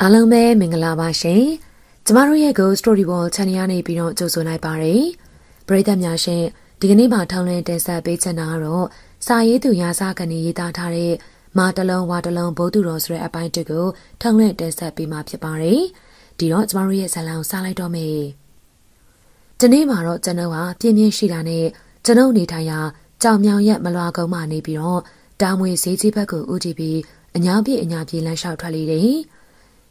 အားလုံးပဲမင်္ဂလာပါရှင်။ကျမတို့ရဲ့ Ghost Story World Channel ကနေပြီးတော့ကြိုဆိုလိုက်ပါရစေ။ပရိသတ်များရှင်ဒီကနေ့မှာထောင်းလင်းတင်ဆက်ပေးချင်တာကတော့စာရေးသူရာဇကနေရေးသားထားတဲ့မာတလုံးဝါတလုံးဘုသူတော်ဆိုတဲ့အပိုင်းတစ်ကိုထောင်းလင်းတင်ဆက်ပေးမှာဖြစ်ပါတယ်။ဒီတော့ကျမတို့ရဲ့ဇာတ်လမ်းကိုစလိုက်တော့မယ်။ဒီနေ့မှာတော့ကျွန်တော်ဟာပြင်းပြင်းရှိတာနဲ့ကျွန်ုပ်နေထိုင်ရာကြောင်မြောင်ရက်မလွာကုန်းမှနေပြီးတော့တာမွေဈေးကြီးဘက်ကိုဦးတည်ပြီးအညာပြေအညာပြေလမ်းလျှောက်ထွက်လေတယ်။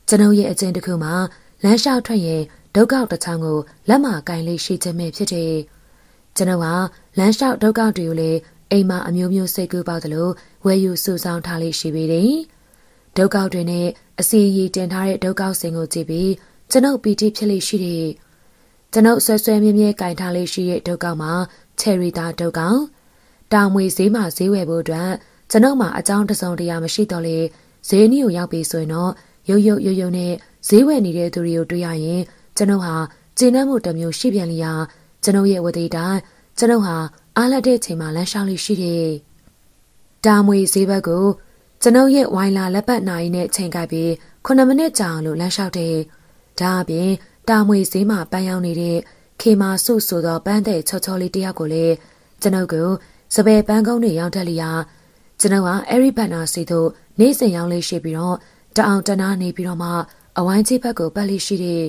ကျွန်ုပ်ရဲ့အကျင့်တစ်ခုမှာလမ်းလျှောက်ထွက်ရင်ဒုက္ခတစ်ချောင်းကိုလက်မကင်လေးရှိခြင်းပဲဖြစ်တယ်။ကျွန်ုပ်ဟာလမ်းလျှောက်ဒုက္ခတွေကိုလည်းအိမ်မှာအမျိုးမျိုးစိတ်ကူးပေါက်သလိုဝယ်ယူစုဆောင်းထားလေးရှိပေတယ်။ဒုက္ခတွေနဲ့အစီအရီတင်ထားတဲ့ဒုက္ခစင်ကိုကြည့်ပြီးကျွန်ုပ်ပီတိဖြစ်လေးရှိတယ်။ကျွန်ုပ်ဆွဲဆွဲမြဲမြဲကင်ထားလေးရှိတဲ့ဒုက္ခမှာချယ်ရီတာဒုက္ခတောင်မွေဈေးမှာဈေးဝယ်ဖို့အတွက်ကျွန်ုပ်မှာအကြောင်းတစုံတရာမရှိတော့လေဈေးနီးကိုရောက်ပြီဆိုရင်တော့ရုပ်ရုပ်ရုပ်ရုပ်နဲ့ဈေးဝယ်နေတဲ့သူတွေကိုတွေ့ရရင်ကျွန်ုပ်ဟာကျေနပ်မှုတစ်မျိုးရှိပြန်လျာကျွန်ုပ်ရဲ့ဝတိတိုင်းကျွန်ုပ်ဟာအားလက်တဲ့ချိန်မှာလမ်းလျှောက်လို့ရှိတယ်။တာမွေဈေးဘက်ကို ကျွန်ုပ်ရဲ့ဝိုင်လာလက်ပတ်နိုင်နဲ့ချိန်ကိုက်ပြီး9မိနစ်ကြာလို့လမ်းလျှောက်တယ်။ဒါအပြင်တာမွေဈေးမှာပန်းရောင်းနေတဲ့ခေမာစုဆိုသောပန်းတဲ့ချောချောလေးတယောက်ကိုလည်းကျွန်ုပ်ကိုစပယ်ပန်းကုန်းတွေရောက်တက်လျာကျွန်ုပ်ကအဲဒီဘန်နာစီတို့နေ့စဉ်ရောက်လေးရှိပြီးတော့တအောင်တနာနေပြီးတော့မှအဝိုင်းချိဘက်ကိုပတ်လိရှိတဲ့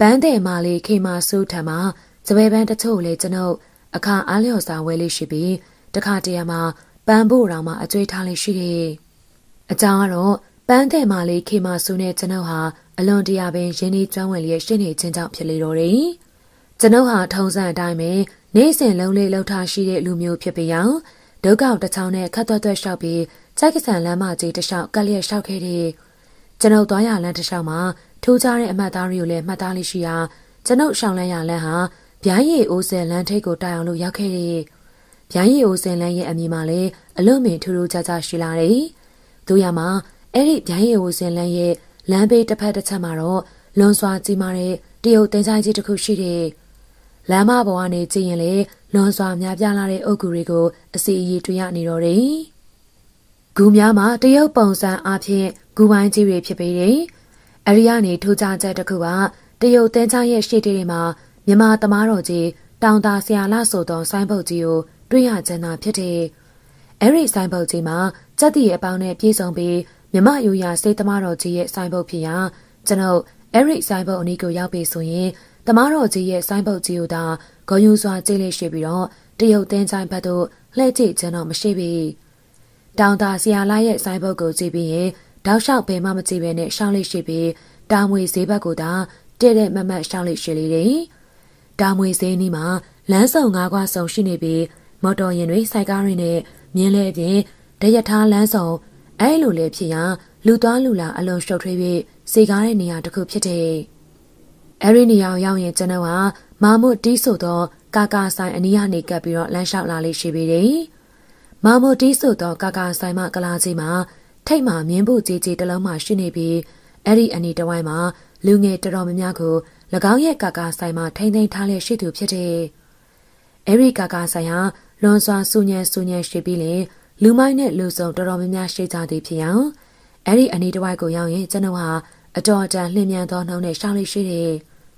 ပန်းတဲ့မာလေးခေမာဆိုးထံမှာစပယ်ပန်းတချို့လည်းကျွန်ုပ်အခါအားလျော်စွာဝယ်လိရှိပြီးတခါတရံမှာပန်းဖို့တောင်မှအကျွေးထားလိရှိတယ်။အကြောင်းကတော့ပန်းတဲ့မာလေးခေမာဆိုးနဲ့ကျွန်ုပ်ဟာအလွန်တရာပင်ရင်းနှီးကျွမ်းဝင်လျက်ရှိနေခြင်းကြောင့်ဖြစ်လေတော့တယ်။ကျွန်ုပ်ဟာထုံစံအတိုင်းပဲနေ့စဉ်လုံးလေးလှုပ်ထားရှိတဲ့လူမျိုးဖြစ်ပေရောင်ဒုက္ခတချောင်းနဲ့ခတ်သွက်သွက်လျှောက်ပြီးကျိုက်ကဆန်လမ်းမကြီးတစ်လျှောက်ကလျက်လျှောက်ခဲ့တဲ့ကျွန်ုပ်သွားရလမ်းတစ်လျှောက်မှာထူးခြားတဲ့အမှတ်သားတွေကိုလည်းမှတ်သားလေးရှိရာကျွန်ုပ်ရှောင်းလန်းရလမ်းဟာဗျိုင်းရည်အိုးစင်လမ်းထိပ်ကိုတိုင်အောင်လို့ရောက်ခဲ့တဲ့ဗျိုင်းရည်အိုးစင်လမ်းရဲ့အမည်မှာလည်းအလွတ်မင်ထူးထူးခြားခြားရှိလာတယ်။တို့ရမှာအဲ့ဒီဗျိုင်းရည်အိုးစင်လမ်းရဲ့လမ်းဘေးတစ်ဖက်တစ်ချက်မှာတော့လွန်စွာကြီးမားတဲ့တရုတ်တင်ဆိုင်ကြီးတစ်ခုရှိတယ်။လမ်းမပေါ်ကနေကြည့်ရင်လေလွန်စွာများပြားလာတဲ့အုတ်ဂူတွေကိုအစီအည်တွေ့ရနေတော့တယ်။ဂူများမှာတရုတ်ပုံစံအဖြစ်ဂူပိုင်းကြီးတွေဖြစ်ပေတယ်။အရိယာနေထူးခြားချက်တစ်ခုကတရုတ်တန်းချရဲ့ရှေ့တေးတွေမှာမြမသမားတော်ကြီးတောင်တာဆရာလာဆိုသောဆိုင်းဘုတ်ကြီးကိုတွေ့ရချင်တာဖြစ်တယ်။အဲဒီဆိုင်းဘုတ်ကြီးမှာစက်တီအပေါင်းနဲ့ပြည့်စုံပြီးမြမရိုရာစေးသမားတော်ကြီးရဲ့ဆိုင်းဘုတ်ဖြစ်ရာကျွန်ုပ်အဲဒီဆိုင်းဘုတ်အနီးကိုရောက်ပြီဆိုရင်သမားတော်ကြီးရဲ့ဆိုင်းဘုတ်ကြီးကိုသာဂုံယူစွာကြည့်လေရှိပြီးတော့တရုတ်တန်းချိုင်းဘက်သို့လှည့်ကြည့်ခြင်းတော့မရှိပေဘူး။တောင်သာဆီယာလာရဲ့ဆိုင်ဘုတ်ကိုကြည့်ပြီးရင်တောက်လျှောက်ဘယ်မှမကြည့်ပဲနဲ့ရှောင်းလေးရှိပြီးတာမွေဈေးဘက်ကိုသာတဲ့တဲ့မမတ်ရှောင်းလေးရှိလေတယ်။တာမွေဈေးနီးမှာလမ်းဆောင်ငါးခွာဆောင်ရှိနေပြီး မော်တော်ယာဉ်တွေစိုက်ကားတွေနဲ့မြင်းလဲအပြင်တရထားလမ်းဆောင်အဲလိုလေဖြစ်ရာလူသွားလူလာအလုံးရှုပ်ထွေးပြီးစေကားတဲ့နေရာတစ်ခုဖြစ်တယ်။အဲဒီနေရာရောက်ရင်ကျွန်တော်ဟာမာမွတ်တီးဆိုသောကာကာဆိုင်အနီးကနေကပ်ပြီးတော့လမ်းလျှောက်လာလေးရှိပေတယ်။မာမိုတီးဆိုသောကာကာဆိုင်မကလာကြီးမှာထိတ်မှမြင်းဖို့ကြီးကြီးတလုံးမှရှိနေပြီးအဲ့ဒီအနေတဝိုင်းမှာလူငယ်တော်တော်များများကို၎င်းရဲ့ကာကာဆိုင်မှာထိမ့်သိမ်းထားလက်ရှိသူဖြစ်တယ်။အဲ့ဒီကာကာဆိုင်ဟာလွန်စွာစူညံစူညံရှိပြီးလင်လူမိုင်းနဲ့လူစုံတော်တော်များများရှိကြသည်ဖြစ်ရောအဲ့ဒီအနေတဝိုက်ကိုရောက်ရင်ကျွန်တော်ဟာအတော်အတန်လှင်မြန်သောနှုံးနဲ့ရှောင်းလိရှိတယ်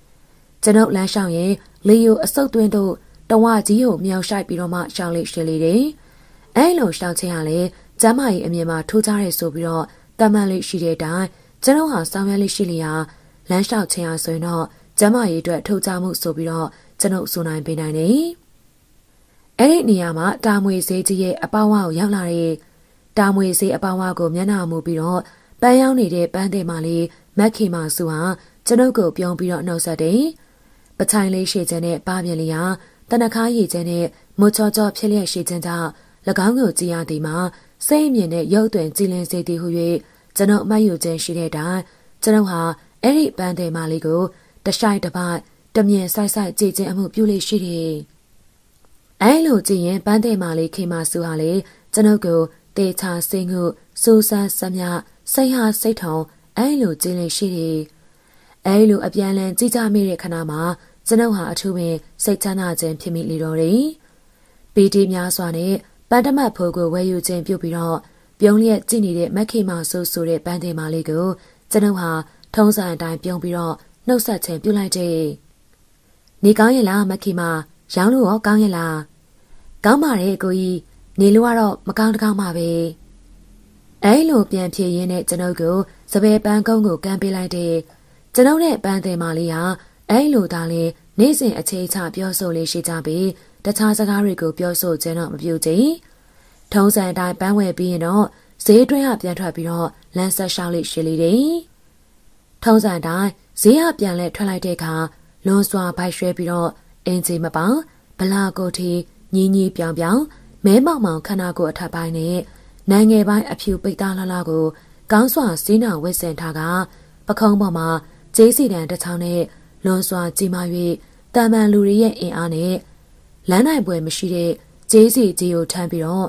။ကျွန်ုပ်လမ်းရှောင်းရင်လေယိုအဆုတ်သွင်းတို့တဝကြီးကိုမြောက်ဆိုင်ပြီးတော့မှရှောင်းလိရှိလေတယ်။အဲလိုရှောင်ချင်းကလည်းကျမ်းမာရေးအမြင်မှာထိုးကြရဲဆိုပြီးတော့တမန်လေးရှိတဲ့အတိုင်းကျွန်တော်ဟာဆောင်ရွက်လေးရှိလျာလမ်းလျှောက်ချင်းအားဆိုရင်တော့ကျမ်းမာရေးအတွက်ထိုးကြမှုဆိုပြီးတော့ကျွန်ုပ်ဆိုနိုင်ပေးနိုင်တယ်။အဲ့ဒီနေရာမှာ တာမွေဈေးကြီးရဲ့အပေါင်းအဝကိုရောက်လာတဲ့တာမွေဈေးအပေါင်းအဝကိုမျက်နှာမူပြီးတော့ပန်းရောင်းနေတဲ့ပန်းသည်မလေးမက်ခေမာစုဟာကျွန်ုပ်ကိုပြုံးပြီးတော့နှုတ်ဆက်တယ်။ပချိုင်လေးရှည်ချင်တဲ့ပါပြင်းလေးဟာတနခါရည်ချင်တဲ့မချောချောဖြစ်လျက်ရှည်ချင်ကြောင့်၎င်းကိုကြည်ရသည်မှာစိတ်အမြင်နဲ့ရုပ်သွင်ကြည်လင်စေသည်ဟု၍ကျွန်ုပ်အမှတ်ယူခြင်းရှိတဲ့တိုင်ကျွန်ုပ်ဟာအဲ့ဒီပန်းတယ်မလေးကိုတဆိုင်တစ်ပတ်တမြင်ဆိုင်ဆိုင်ကြည်ခြင်းအမှုပြုလေရှိတယ်။အဲလိုကြည်ရင်ပန်းတယ်မလေးခေမာစုဟာလေကျွန်ုပ်ကိုတေချာစိတ်ငုစူးစမ်းစမြစိတ်ဟာစိတ်ထုံအဲလိုကြည်လင်ရှိတယ်။အဲလိုအပြန်လန်ကြည်ကြမိတဲ့ခဏမှာကျွန်ုပ်ဟာအထူးပင်စိတ်ချမ်းသာခြင်းဖြစ်မိလေတော့တယ်။ပီတိများစွာနဲ့ပန်းတမဖိုးကိုဝယ်ယူခြင်းပြုပြီးတော့ပြုံးလျက်ကြည့်နေတဲ့မက်ခေမောင်ဆိုးဆိုတဲ့ပန်းတင်မလေးကိုကျွန်ုပ်ဟာထုံးစံအတိုင်းပြုံးပြီးတော့နှုတ်ဆက်ခြင်းပြုလိုက်တယ်။နေကောင်းရဲ့လားမက်ခေမရောင်းလို့ရောကောင်းရဲ့လား။ကောင်းပါတယ်ကိုကြီးနေလို့ကတော့မကောင်းတကောင်းပါပဲ။အဲလိုပြန်ဖြေရင်းနဲ့ကျွန်ုပ်ကိုစပယ်ပန်းကုန်းကိုကမ်းပေးလိုက်တယ်။ကျွန်ုပ်နဲ့ပန်းတင်မလေးဟာအဲလိုသားလေးနေ့စဉ်အခြေချပြောဆိုလေးရှိကြပြီးတခြားစကားတွေကိုပြောဆိုခြင်းတော့မပြုကြ။ထုံးစံအတိုင်းပန်းဝယ်ပြီးရင်တော့ဈေးအတွင်းကပြန်ထွက်ပြီးတော့လမ်းဆက်ရှောက်လေးရှိလေတယ်။ထုံးစံအတိုင်းဈေးကပြန်လဲထွက်လိုက်တဲ့အခါလွန်စွာဗိုက်ရွှဲပြီးတော့အင်ဂျီမပေါင်ဗလာကိုထီညင်းကြီးပြောင်ပြောင်မဲမောင်မောင်ခန္ဓာကိုယ်အထက်ပိုင်းနဲ့နိုင်ငံပိုင်းအဖြူပိတ်သားလှလှကိုကောင်းစွာစင်းနာဝစ်စင်ထားကပခုံးပေါ်မှာကျေးစီတန်တစ်ချောင်းနဲ့လွန်စွာကြီးမား၍တာမန်လူတွေရဲ့အင်အားနဲ့လမ်းနိုင်ပွဲမရှိတဲ့ဂျေးစီဂျီကိုထမ်းပြီးတော့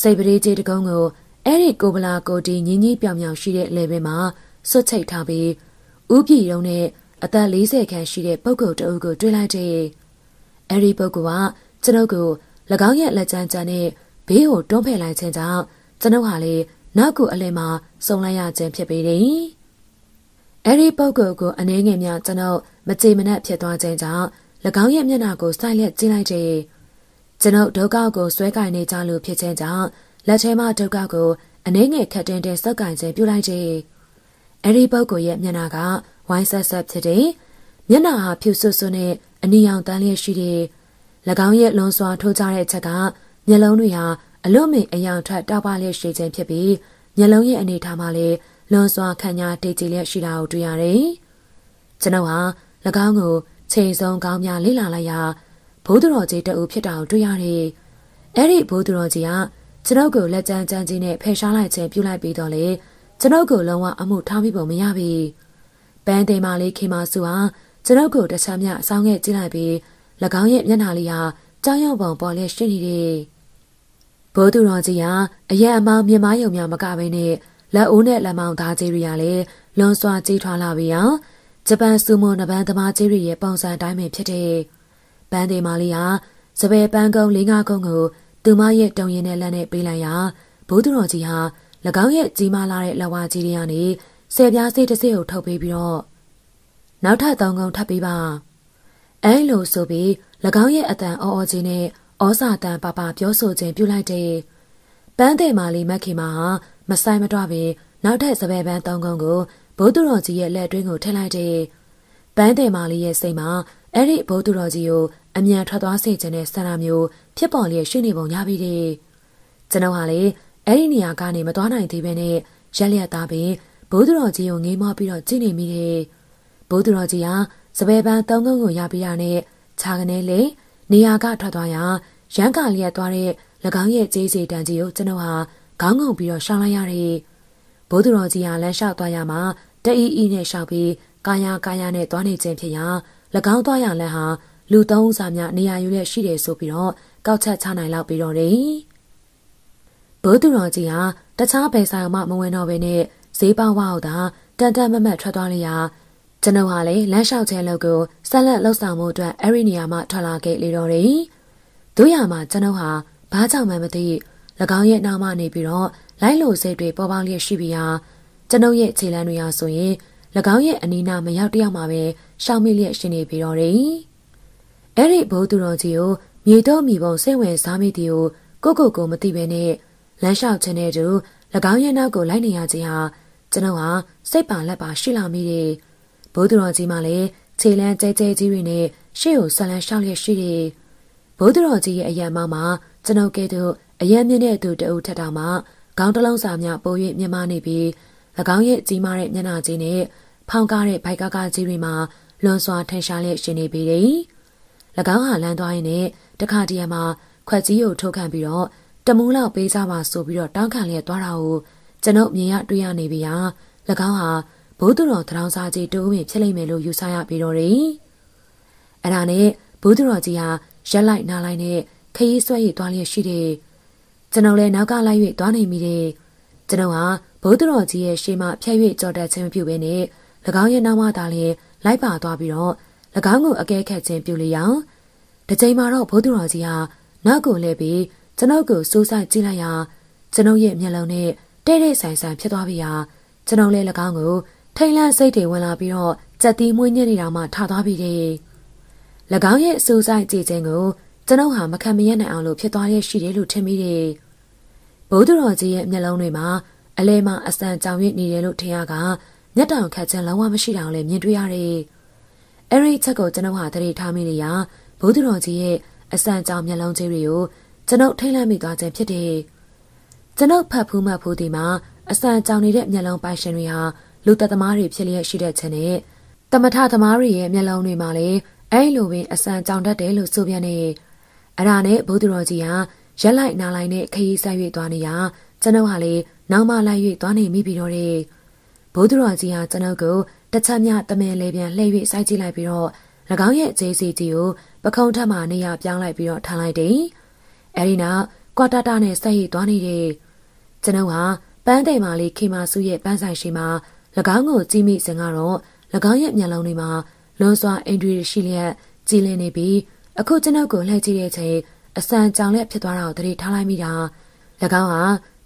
စိတ်ပရေဂျေးတကုံးကိုအဲ့ဒီကိုဗလာကိုတီညင်းကြီးပြောင်ပြောင်ရှိတဲ့လေဘဲမှာဆွတ်ချိတ်ထားပြီးဥပြည်ရုံနဲ့အသက်40ခန့်ရှိတဲ့ပုဂ္ဂိုလ်တအုပ်ကိုတွေ့လိုက်တယ်။အဲ့ဒီပုဂ္ဂိုလ်ကကျွန်ုပ်ကို၎င်းရဲ့လက်ကျန်ကျန်နဲ့ဘေးကိုတွန်းဖယ်လိုက်ခြင်းကြောင့်ကျွန်ုပ်ဟာလေနောက်ကိုအလဲမှာစုံလိုက်ရခြင်းဖြစ်ပေတယ်။အဲ့ဒီပုဂ္ဂိုလ်ကိုအနေငယ်များကျွန်ုပ်မကြေမနက်ဖြစ်သွားခြင်းကြောင့်၎င်းရဲ့မျက်နှာကိုစိုက်လက်ကြည့်လိုက်တယ်။ကျွန်ုပ်ဒုက္ခကိုဆွဲကင်နေကြလို့ဖြစ်ခြင်းကြောင့်လက်ထဲမှာဒုက္ခကိုအနှဲငယ်ခတ်တင်တဲ့စောက်ကင်ခြင်းပြုလိုက်တယ်။အဲဒီပုဂ္ဂိုလ်ရဲ့မျက်နှာကဝိုင်းဆက်ဆက်ဖြစ်တယ်။မျက်နှာဟာဖြူဆွဆွနဲ့အနီရောင်တန်းလျက်ရှိတယ်။၎င်းရဲ့လွန်စွာထိုးကြတဲ့ချက်ကမျက်လုံးတွေဟာအလွတ်မင်အယောင်ထွက်တောက်ပလျက်ရှိခြင်းဖြစ်ပြီးမျက်လုံးရဲ့အနေထားမှာလည်းလွန်စွာခံညာတည်ကြည်လျက်ရှိတာကိုတွေ့ရတယ်။ကျွန်ုပ်ဟာ၎င်းကိုခြေစုံကောင်းများလေ့လာလိုက်ရာဘိုးတော်ကြီးတအူဖြစ်တာကိုတွေ့ရတယ်။အဲ့ဒီဘိုးတော်ကြီးကကျွန်ုပ်ကိုလက်ကြမ်းကြမ်းကြီးနဲ့ဖယ်ရှားလိုက်ခြင်းပြုလိုက်ပြီးတော့လေကျွန်ုပ်ကိုလုံးဝအမှုထားမိပုံမရပြီ။ပန်းတိမ်မာလေးခေမာစုဟာကျွန်ုပ်ကိုတခြားမြအဆောင်ခဲ့ကြည့်လိုက်ပြီး၎င်းရဲ့မျက်နှာလေးဟာကြောင်ရုံပုံပေါ်လဲရှိနေတယ်။ဘိုးသူတော်ကြီးဟာအရက်အမောင်းမြမယုံများမကဘဲနဲ့လက်အိုးနဲ့လက်မောင်းသားကြီးတွေကလည်းလွန်စွာကြီးထွားလာပြီးအောင်ဂျပန်ဆူမိုနဘန်သမားကြီးတွေရဲ့ပုံစံတိုင်းပဲဖြစ်တဲ့ဘန်ဒီမာလီယာစပယ်ပန်းကုန်း၄၅ကုန်းကိုသူမရဲ့တုံရင်နဲ့လက်နဲ့ပေးလိုက်ရာဘိုးသူတော်ကြီးဟာ၎င်းရဲ့ကြီးမားလာတဲ့လက်ဝါးကြီးတွေကနေဆယ်ပြားစေးတစ်စေးကိုထုတ်ပေးပြီးတော့နောက်ထပ်သုံးကုန်းထပ်ပေးပါအဲလိုဆိုပြီး၎င်းရဲ့အတန်အော်အော်ကြီးနဲ့ဩစာတန်ပါပါပြောဆိုခြင်းပြုလိုက်တဲ့ပန်းတယ်မာလီမက်ခင်မာဟာမဆိုင်မတော့ပဲနောက်ထပ်စပယ်ပန်းသုံးကုန်းကိုဘုသူတော်ကြီးရဲ့လက်အတွင်းကိုထက်လိုက်တဲ့ပန်းတယ်မာလေးရဲ့စိတ်မှာအဲ့ဒီဘုသူတော်ကြီးကိုအမြန်ထွက်သွားစေခြင်းနဲ့ဆန္ဒမျိုး ဖြစ်ပေါ်လျက်ရှိနေပုံရပြီတဲ့ကျွန်တော်ဟာလေအဲ့ဒီနေရာကနေမသွားနိုင်သေးဘဲနဲ့ရက်လျက်သားပင်ဘုသူတော်ကြီးကိုငေးမောပြီးတော့ကြည့်နေမိတယ်ဘုသူတော်ကြီးဟာစပယ်ပန်းသုံးခုကိုရပြီးရနဲ့ခြာကနေလေနေရာကထွက်သွားရရန်ကာလျက်သွားတဲ့၎င်းရဲ့ကျေးဇူးတန်ကြီးကိုကျွန်တော်ဟာခေါင်းငုံပြီးတော့ရှောင်းလိုက်ရတယ်ဘိုးသူတော်ကြီးဟာလမ်းလျှောက်သွားရမှာတအီအီနဲ့ရှောက်ပြီးကာယာကာယာနဲ့သွားနေခြင်းဖြစ်ရာ၎င်းသွားရလန်ဟာလူသုံးစားများနေရာယူရက်ရှိတယ်ဆိုပြီးတော့ကောက်ချက်ချနိုင်လောက်ပြီးတော့တယ်ဘုသူတော်ကြီးဟာတခြားဘယ်ဆိုင်မှမဝင်တော့ဘဲနဲ့ဈေးပါဝါဟုတ်တာတန်တန်မမတ်ထွက်သွားလျာကျွန်တော်ဟာလည်းလမ်းလျှောက်ခြင်းလုပ်ကိုဆက်လက်လှုပ်ဆောင်မှုအတွက်အဲ့ဒီနေရာမှထွက်လာခဲ့လေတော့တယ်တို့ရမှာကျွန်တော်ဟာဘာကြောင့်မှမသိ၎င်းရဲ့နောက်မှနေပြီးတော့လိုက်လို့စိတ်တွေပေါ်ပေါက်လျက်ရှိပြီးဟာကျွန်ုပ်ရဲ့ခြေလမ်းတွေဟာဆိုရင်၎င်းရဲ့အနီးနားမရောက်တယောက်မှပဲရှောင်မိလျက်ရှိနေပြီးတော့တယ်။အဲ့ဒီဘိုးသူတော်ကြီးကိုမြေတော့မြေပုံစိတ်ဝင်စားမိသည်ကိုကိုကိုကိုမသိဘဲနဲ့လမ်းလျှောက်ခြင်းနဲ့တူ၎င်းရဲ့နောက်ကိုလိုက်နေရခြင်းဟာကျွန်ုပ်ဟာစိတ်ပါလက်ပါရှိလာမိတယ်။ဘိုးသူတော်ကြီးမှလည်းခြေလမ်းကျဲကျဲကြီးတွေနဲ့ရှေ့ကိုဆက်လမ်းလျှောက်လျက်ရှိတယ်။ဘိုးသူတော်ကြီးရဲ့အယံမောင်းမှာကျွန်ုပ်ကဲ့သို့အယံမြင့်တဲ့သူတအုပ်ထက်တာမှခေါင်းတလုံးစာမျှပို၍မြင်မနေပြီး၎င်းရဲ့ကြီးမားတဲ့မျက်နှာကြီးနဲ့ဖောင်းကားတဲ့ဗိုက်ကားကားကြီးတွေမှာလွန်စွာထင်ရှားလျက်ရှင်နေပေတယ်။၎င်းဟာလမ်းသွားရင်းနဲ့တခါတရံမှာခွက်ကြီးကိုထုတ်ခံပြီးတော့တမူးလောက်ပေးကြပါဆိုပြီးတော့တောင်းခံလျက်သွားတာကိုကျွန်ုပ်မြင်ရတွေ့ရနေပြီဟာ၎င်းဟာဘိုးသူတော်တရောင်းစားကြီးတိုးဝင်ဖြစ်လိမ့်မယ်လို့ယူဆရပြီးတော့တယ်။အဲ့ဒါနဲ့ဘိုးသူတော်ကြီးဟာရက်လိုက်နားလိုက်နဲ့ခရီးဆွဲရည်သွားလျက်ရှိတယ်။ကျွန်တော်လည်းနောက်ကလိုက်၍သွားနေမိတယ်။ကျွန်တော်ဟာဘုဒ္ဓတော်ကြီးရဲ့ရှေးမှဖြတ်၍ကြော်တက်ခြင်းမပြုဘဲနဲ့၎င်းရဲ့နောက်မှသာလျှင်လိုက်ပါသွားပြီးတော့၎င်းကိုအကဲခတ်ခြင်းပြုလျောင်ဒီချိန်မှာတော့ဘုဒ္ဓတော်ကြီးဟာနောက်ကိုလှည့်ပြီးကျွန်ုပ်ကိုစိုးစိုက်ကြည့်လိုက်ရာကျွန်ုပ်ရဲ့မျက်လုံးနဲ့တဲ့တဲ့ဆိုင်ဆိုင်ဖြစ်သွားပြီဟာကျွန်ုပ်လည်း၎င်းကိုထိတ်လန့်စိတ်တွေဝင်လာပြီးတော့စက်တီမွေးညစ်နေတာမှထသွားပြီတဲ့၎င်းရဲ့အစိုးဆိုင်ကြည်ခြင်းကိုကျွန်ုပ်ဟာမခံမရနိုင်အောင်လို့ဖြစ်သွားရရှိတယ်လို့ထင်မိတယ်ဘုဒ္ဓတော်ကြီးရဲ့မျက်လုံးတွေမှာအလဲမှာအစံကြောင်ရစ်နေတယ်လို့ထင်ရကမျက်တောင်ခတ်ခြင်းလုံးဝမရှိတာကိုလည်းမြင်တွေ့ရတယ်။အဲဒီချက်ကိုကျွန်ုပ်ဟာသတိထားမိနေရဘုသူတော်ကြီးရဲ့အစံကြောင်မျက်လုံးကြီးတွေကိုကျွန်ုပ်ထိတ်လန့်မိသွားခြင်းဖြစ်တယ်။ကျွန်ုပ်ဖတ်ဖူးမှတ်ဖူးဒီမှာအစံကြောင်နေတဲ့မျက်လုံးပိုင်ရှင်တွေဟာလူသက်သမားတွေဖြစ်လျက်ရှိတဲ့ခြင်းနဲ့တမထသမားတွေရဲ့မျက်လုံးတွေမှာလည်းအဲလိုပင်အစံကြောင်တတ်တယ်လို့ဆိုပြန်နေ။အရာနဲ့ဘုသူတော်ကြီးဟာရက်လိုက်နားလိုက်နဲ့ခရီးဆက်၍သွားနေရကျွန်ုပ်ဟာလေနောက်မှလိုက်၍သွားနေမိပြီးတော့တဲ့ဘုဒ္ဓတော်ကြီးဟာကျွန်ုပ်ကိုတချက်မြတမဲလေပြန်လှည့်၍စိုက်ကြည့်လိုက်ပြီးတော့၎င်းရဲ့ဂျေးစီကြီးကိုပခုံးထက်မှနေရာပြောင်းလိုက်ပြီးတော့ထားလိုက်တယ်။အဲဒီနောက်ကွာတာတာနဲ့ဆက်ရည်သွားနေတယ်။ကျွန်ုပ်ဟာပန်းတိမ်မာလေးခေမာစုရဲ့ပန်းဆိုင်ရှိမှာ၎င်းကိုကြည့်မိစဉ်ကတော့၎င်းရဲ့မျက်လုံးတွေမှာလွန်စွာအင်ဒရီရှိလျက်ကြည်လင်နေပြီးအခုကျွန်ုပ်ကိုလှည့်ကြည့်တဲ့အချိန်အစံကြောင်လက်ဖြစ်သွားတာကိုသတိထားလိုက်မိတာ၎င်းဟာ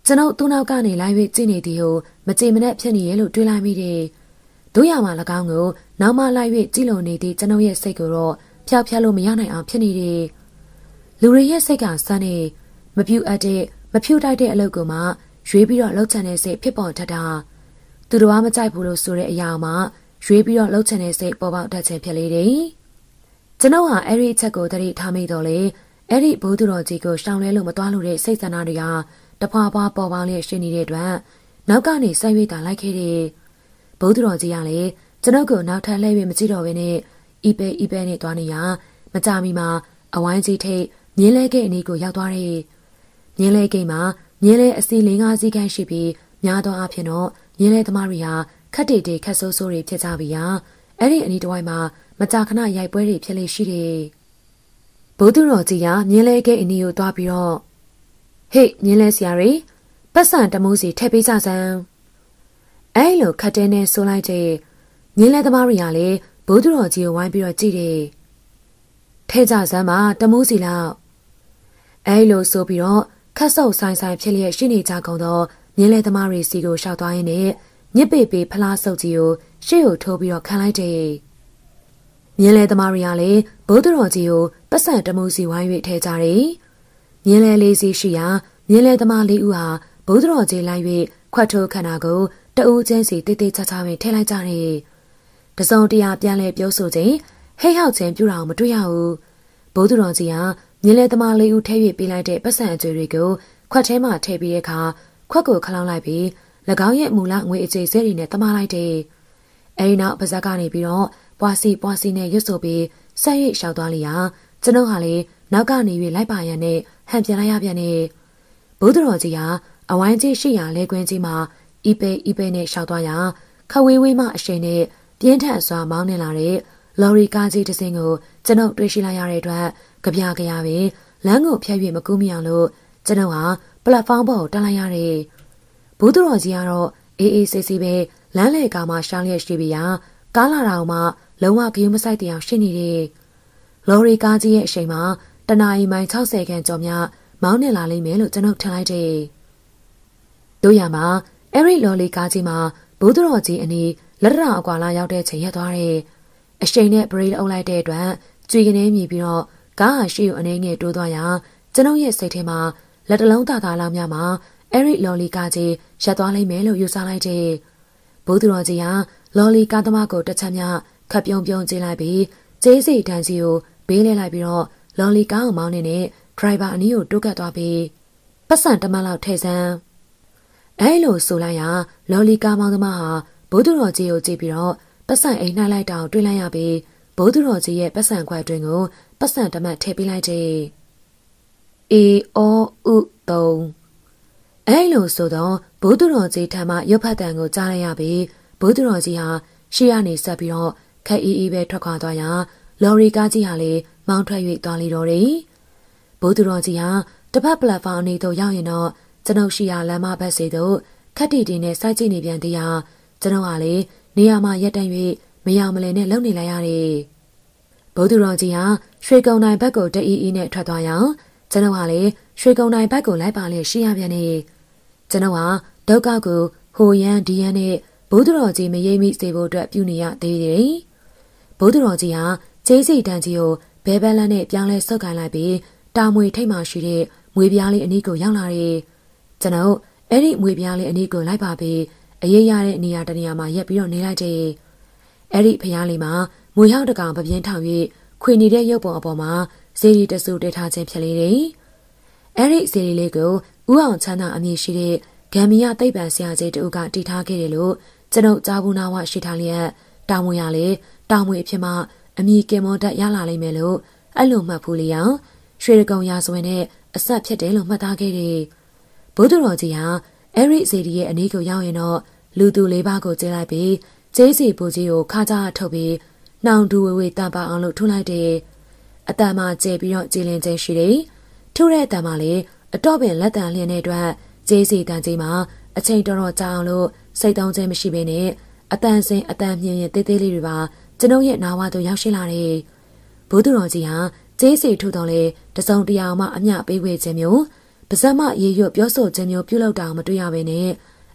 ကျွန်ုပ်သူ့နောက်ကနေလိုက်၍ကြည့်နေသည်ဟုမကြေမနက်ဖြစ်နေရဲ့လို့တွေးလိုက်မိတယ်။တို့ရမှာ၎င်းကိုနောက်မှလိုက်၍ကြည့်လုံနေသည့်ကျွန်ုပ်ရဲ့စိတ်ကိုတော့ဖျောက်ဖျက်လို့မရနိုင်အောင်ဖြစ်နေတယ်။လူတွေရဲ့စိတ်ကစမ်းနေမပြူအပ်တဲ့မဖြူတိုက်တဲ့အလုပ်ကိုမှရွေးပြီးတော့လှုပ်ချန်တဲ့စိတ်ဖြစ်ပေါ်ထတာသူတော်ဘာမကြိုက်ဘူးလို့ဆိုတဲ့အရာမှရွေးပြီးတော့လှုပ်ချန်တဲ့စိတ်ပေါ်ပေါက်တတ်ခြင်းဖြစ်လေတယ်။ကျွန်ုပ်ဟာအဲ့ဒီအချက်ကိုတတိထားမိတော့လေအဲ့ဒီဘိုးသူတော်ကြီးကိုရှောင်လဲလို့မသွားလို့တဲ့စိတ်ဆန္ဒတွေဟာတဖွာဖွာပေါ်ပေါင်းလျက်ရှိနေတဲ့အတွက်နောက်ကနေဆိုင်၍တာလိုက်ခဲ့တယ်။ဘုဒ္ဓတော်ကြီးကလည်းကျွန်ုပ်ကိုနောက်ထပ်လှည့်၍မကြည့်တော့ဘဲနဲ့ဤပဲဤပဲနဲ့သွားနေရမကြမီမှာအဝိုင်းကြီးထိတ်မြင်းလဲကိတ်အနီးကိုရောက်သွားတယ်။မြင်းလဲကိတ်မှာမြင်းလဲအစီလင်းကားစီးကန်းရှိပြီးများသောအားဖြင့်တော့မြင်းလဲသမားတွေဟာခက်တေတေခက်ဆိုးဆိုးတွေဖြစ်ကြပြီးဟာအဲ့ဒီအနီးတစ်ဝိုက်မှာမကြာခဏရိုက်ပွဲတွေဖြစ်လေရှိတယ်။ဘုဒ္ဓတော်ကြီးကမြင်းလဲကိတ်အနီးကိုသွားပြီးတော့ဟေ့ညင်းလဲဆရာတွေပတ်စံတမိုးစီထည့်ပေးကြစမ်းအဲလိုခတ်တဲနဲ့ဆိုလိုက်တဲ့ညင်းလဲသမားတွေကလည်းဘိုးသူတော်ကြီးကိုဝိုင်းပြီးတော့ကြည့်တယ်ထဲကြစမ်းမှာတမိုးစီလောက်အဲလိုဆိုပြီးတော့ခတ်ဆုပ်ဆိုင်ဆိုင်ဖြစ်လျက်ရှိနေကြကုန်သောမြင်းလဲသမားတွေစီကိုရှောက်သွားရင်းနဲ့ညစ်ပေပေဖလားဆုပ်ကြီးကိုရှေ့ကိုထိုးပြီးတော့ခံလိုက်တယ်။မြင်းလဲသမားတွေကလည်းဘိုးတော်ကြီးကိုပတ်စံတမှုစီဝိုင်း၍ထဲကြတယ်မြင်းလဲလေးစီးရှိရာမြင်းလဲသမားလေးဦးဟာဘုဒ္ဓတော်ကြီးလိုက်၍ခွတ်ထိုးခန္ဓာကိုတအိုးချင်းစီတိတ်တိတ်ချာချာပင်ထဲလိုက်ကြတယ်။တစုံတရာပြန်လဲပြောဆိုခြင်းဟိတ်ဟောက်ခြင်းပြုတာကိုမတွေ့ရဘူး။ဘုဒ္ဓတော်ကြီးဟာမြင်းလဲသမားလေးဦးထဲ၍ပေးလိုက်တဲ့ပတ်စံအကျွေတွေကိုခွက်ထဲမှာထည့်ပြီးတဲ့အခါခွက်ကိုခလောင်းလိုက်ပြီး၎င်းရဲ့မူလငွေအခြေစဲတွေနဲ့တမလိုက်တယ်။အဲဒီနောက်ပါဇက်ကနေပြီးတော့ပွားစီပွားစီနဲ့ရွတ်ဆိုပြီးဆက်ရိပ်ရှောက်သွားလျာကျွန်ုပ်ဟာလေနောက်ကနေ၍လိုက်ပါရန်နဲ့ဟန်ပြန်လိုက်ရပြန်နဲ့ဘုဒ္ဓတော်ကြီးဟာအဝိုင်းကြီးရှိရာလဲခွင်းကြီးမှာဤပဲဤပဲနဲ့ရှောက်သွားရာခဝေးဝေးမှအရှိန်နဲ့ပြင်းထန်စွာမောင်းနေလာတဲ့လော်ရီကားကြီးတစ်စင်းကိုကျွန်ုပ်တွေ့ရှိလိုက်ရတဲ့အတွက်ကြပြကြရပင်လမ်းကိုဖြတ်၍မကူးမအောင်လို့ကျွန်ုပ်ဟာပလက်ဖောင်းပေါ်တက်လိုက်ရတယ်။ဘုဒ္ဓတော်ကြီးကတော့အေးအေးဆေးဆေးပဲလမ်းလေကားမှာရှောင်းလျက်ရှိပြီးရာကားလာတာအောင်မှလုံးဝဂရုမစိုက်တရားရှိနေတယ်။လော်ရီကားကြီးရဲ့အချိန်မှာတနာရီမိုင်60ခန့်ကျော်မြမောင်းနှင်လာလိမ့်မယ်လို့ကျွန်ုပ်ထင်လိုက်တယ်။တို့ရမှာအဲ့ဒီလော်လီကားကြီးမှာဘုဒ္ဓတော်ကြီးအနေလက်ရအကွာလာရောက်တဲ့ချိန်ရက်သွားတယ်။အရှိန်နဲ့ဘရိတ်အုပ်လိုက်တဲ့အတွက်ကြွေကနေမြည်ပြီးတော့ကားဟာရှေ့ကိုအနေငယ်တိုးသွားရာကျွန်ုပ်ရဲ့စိတ်ထဲမှာလက်တလုံးသာသာလောက်များမှာအဲ့ဒီလော်လီကားကြီးရက်သွားလိမ့်မယ်လို့ယူဆလိုက်တယ်။ဘုဒ္ဓတော်ကြီးဟာလော်လီကားသမားကိုတစ်ချက်မြခပ်ပြုံပြုံကြည့်လိုက်ပြီးကျေးစိတ်တန်းစီကိုဘေးလဲလိုက်ပြီးတော့လော်လီကားအောင်မောင်းနေနဲ့ဒရိုင်ဘာအနီးကိုတိုးကပ်သွားပြီးပတ်စံတမလောက်ထဲဆန်းအဲလိုဆိုလိုက်ရလော်လီကားမောင်းသမားဟာဘိုးသူတော်ကြီးကိုကြည့်ပြီးတော့ပတ်စံအိမ်နှိုက်လိုက်တာကိုတွေ့လိုက်ရပြီးဘိုးသူတော်ကြီးရဲ့ပတ်စံခွက်အတွင်းကိုပတ်စံတမတ်ထည့်ပေးလိုက်တယ်အေအောဥတုံအဲလိုဆိုတော့ဘိုးသူတော်ကြီးထံမှရုပ်ဖတ်တံကိုကြားလိုက်ရပြီးဘိုးသူတော်ကြီးဟာရှေ့ကနေဆက်ပြီးတော့ခက်အီအီပဲထွက်ခွာသွားရာ လော်ရီကားကြီးဟာလည်းမောင်းထွက်၍သွားလေတော့တယ်။ဘိုးသူတော်ကြီးဟာတပတ်ပလက်ဖောင်းနေသို့ရောက်ရင်တော့ကျွန်ုပ်ရှိရာလမ်းမဘက်စီသို့ခက်တီတီနဲ့စိုက်ကြည့်နေပြန်သေးရာကျွန်ုပ်ကလေနေရာမှာရက်တန့်၍မရောမလဲနဲ့လုံနေလိုက်ရတယ်။ဘိုးသူတော်ကြီးဟာရွှေကုံတိုင်ဘက်ကိုတအီအီနဲ့ထွက်သွားရောင်ကျွန်ုပ်ကလေရွှေကုံတိုင်ဘက်ကိုလိုက်ပါလေရှိရပြန်နေ။ကျွန်ုပ်ဟာဒုက္ခကိုဟိုရန်ဒီရန်နဲ့ဘိုးသူတော်ကြီးမရိပ်မိစေဖို့အတွက်ပြုနေရသေးတယ်။ဘိုးသူတော်ကြီးဟာကျေးဇူးတန်ကြီးကိုဘဲဘက်လက်နဲ့ပြောင်းလဲဆုပ်ကန်လိုက်ပြီးတာမွေထိတ်မှရှိတဲ့မွေပြားလေးအနီးကိုရောက်လာတယ်။ကျွန်တော်အဲ့ဒီမွေပြားလေးအနီးကိုလိုက်ပါပြီးအရေးရတဲ့နေရာတနေရာမှာရက်ပြီးတော့နေလိုက်တယ်။အဲ့ဒီဖျားလေးမှာမွေဟောက်တကောင်ပပြင်းထောင်၍ခွေနေတဲ့ရုပ်ပုံအပေါ်မှာဇေဒီတဆူတည်ထားခြင်းဖြစ်လေတယ်။အဲ့ဒီဇေဒီလေးကိုဥအောင်ချမ်းသာအမည်ရှိတဲ့ဂမ်မီယာသိပ္ပံဆရာကြီးတို့ကတည်ထားခဲ့တယ်လို့ကျွန်ုပ်ကြားဘူးနာဝရှိထားလျက်တာမွေရလေတာမွေအဖြစ်မှအမိကင်မောဓာတ်ရလာလိမ့်မယ်လို့အဲ့လိုမှတ်ဖူးလျောင်းရွှေရကုံရာဇဝင်နဲ့အဆက်ဖြစ်တယ်လို့မှတ်သားခဲ့တယ်။ဘုဒ္ဓတော်ကြီးဟာအဲရိဇေဒီရဲ့အနည်းကိုရောက်ရင်တော့လူသူလေးပါးကိုကျေးလိုက်ပြီးဂျေးစီဘူကြီးကိုခါကြထုတ်ပြီးနှောင်တူဝေဝေတပါအောင်လို့ထုလိုက်တယ်။အတန်မှာကျေပြီးတော့ကြည်လင်ခြင်းရှိတယ်။ထုတဲ့အတန်မှာလည်းအတော့ပင်လက်တန်လျင်တဲ့အတွက်ဂျေးစီတန်ကြီးမှာ အချိန်တော်တော်ကြာအောင်လို့စိတ်တောင်းခြင်းမရှိဘဲနဲ့အတန်စင်အတန်မြင်ရင်တေးသေးလေးတွေပါကျွန်ုပ်ရဲ့နာဝသို့ရောက်ရှိလာတဲ့ဘုသူတော်ကြီးဟာကျေးစီထုတော်လဲတစုံတရာမှအမျှပေးဝေခြင်းမျိုးပါဇက်မရေရွတ်ပြောဆိုခြင်းမျိုးပြုလုပ်တာမတွေ့ရဘဲနဲ့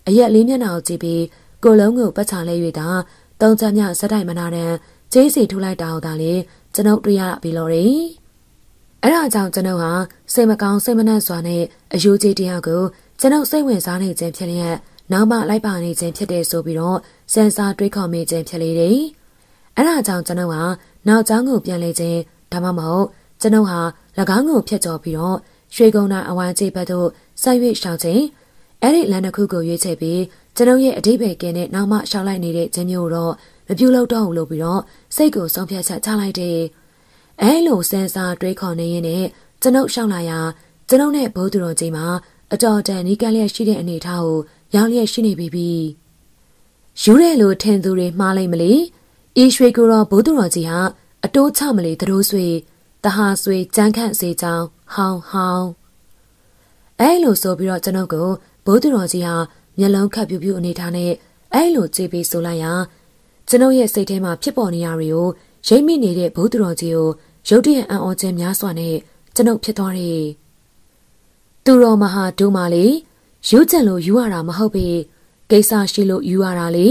အရက်လေးမျက်နှာကိုကြည့်ပြီးကိုလုံးကိုပတ်ချလဲ၍သာတုံးချမ်းမြဇက်တိုင်မနာတဲ့ကျေးစီထုလိုက်တာဟုတ်တာလေကျွန်ုပ်တွေ့ရပြီလို့ရင်အဲ့ဒါကြောင့်ကျွန်ုပ်ဟာစိတ်မကောင်းစိတ်မနှံ့စွာနဲ့အယိုးကြီးတရားကိုကျွန်ုပ်စိတ်ဝင်စားနေခြင်းဖြစ်လျက်နောက်မှလိုက်ပါနေခြင်းဖြစ်တယ်ဆိုပြီးတော့စံစာတွေးခေါ်မိခြင်းဖြစ်လေတယ်။အဲ့ဒါကြောင့်ကျွန်တော်ဟာနောက်ကျောင်းကိုပြန်လဲခြင်းဒါမှမဟုတ်ကျွန်တော်ဟာ၎င်းကိုဖျက်ချော်ပြီးတော့ရွှေကုန်းနာအဝါကျိဘက်သို့ဆက်၍ရှောင်ခြင်းအဲ့ဒီလမ်းတစ်ခုကိုရွေးချယ်ပြီးကျွန်တော်ရဲ့အတိတ်ပဲကဲနဲ့နောက်မှရှောင်လိုက်နေတဲ့ခြင်းမျိုးတော့မပြုတ်လောက်တော့ဘူးလို့ပြီးတော့စိတ်ကိုဆုံးဖြတ်ချက်ချလိုက်တယ်။အဲလိုစင်စာတွေးခေါ်နေရင်နဲ့ကျွန်ုပ်ရှောင်လာရာကျွန်ုပ်နဲ့ဘိုးသူတော်ကြီးမှာအတော်တန်နီးကပ်လျက်ရှိတဲ့အနေထားကိုရောက်လျက်ရှိနေပြီပြီ။ယူရဲလို့ထင်သူတွေမှားလိုက်မလီ။ဤရွှေကိုယ်တော်ဘုသူတော်ကြီးဟာအတိုးချမလီသတို့ဆွေတဟာဆွေကြမ်းခန့်စေချောင်းဟောင်းဟောင်းအဲလိုဆိုပြီးတော့ကျွန်ုပ်ကိုဘုသူတော်ကြီးဟာမျက်လုံးခတ်ပြူပြူအနေထားနဲ့အဲလိုကြည့်ပြီးဆိုလိုက်ရာကျွန်ုပ်ရဲ့စိတ်ထဲမှာဖြစ်ပေါ်နေရတွေကို ရိပ်မိနေတဲ့ဘုသူတော်ကြီးကိုရုတ်တရက်အံ့ဩခြင်းများစွာနဲ့ကျွန်ုပ်ဖြစ်သွားတယ်။သူတော်မဟာဒုမာလေးရုတ်ချက်လို့ယူရတာမဟုတ်ပေကိစ္စရှိလို့ယူရတာလေ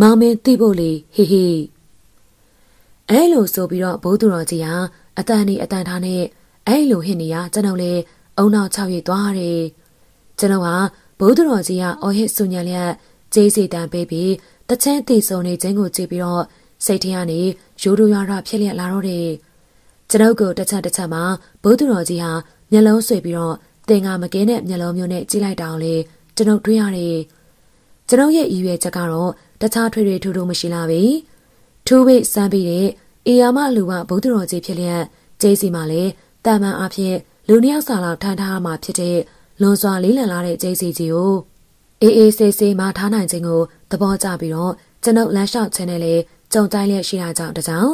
မောင်မင်းသိဖို့လေဟေဟေအဲလိုဆိုပြီးတော့ဘိုးသူတော်ကြီးဟာအတန်ဒီအတန်ထားနဲ့အဲလိုဟစ်နေရကျွန်တော်လည်းအုံနောက်၆ရွေသွားရတယ်ကျွန်တော်ဟာဘိုးသူတော်ကြီးဟာအော်ဟစ်ဆူညံလျက်ကျေးစီတန်ပေးပြီးတချင်းတည်ဆုံနေခြင်းကိုကြည့်ပြီးတော့စိတ်ထဲကနေရိုးရိုးရွားရွားဖြစ်လျက်လာတော့တယ်ကျွန်ုပ်ကိုတစ်ချက်တစ်ချက်မှာဘိုးသူတော်ကြီးဟာမျက်လုံးဆွေပြီးတော့သင်္ကာမကင်းတဲ့မျက်လုံးမျိုးနဲ့ကြည့်လိုက်တောင်လေကျွန်ုပ်တွေးရတယ်ကျွန်ုပ်ရဲ့ရည်ရွယ်ချက်ကတော့တခြားထွေထွေထူးထူးမရှိလာပါဘူးထိုးဝိစမ်းပြီးတဲ့အေယာမလူဝဗုဒ္ဓတော်ကြီးဖြစ်လျက်ကျိစီမှာလည်းတာမန်အဖြစ် လူနှစ်ယောက်စာလောက်ထမ်းထားမှဖြစ်တဲ့လွန်စွာလေးလံလာတဲ့ကျိစီကြီးကိုအေးအေးဆေးဆေးမှထားနိုင်ခြင်းကိုသဘောကျပြီးတော့ကျွန်ုပ်လမ်းလျှောက်ခြင်းနဲ့လည်းကြုံတိုင်းလျက်ရှိတာကြောင့်တကြောင်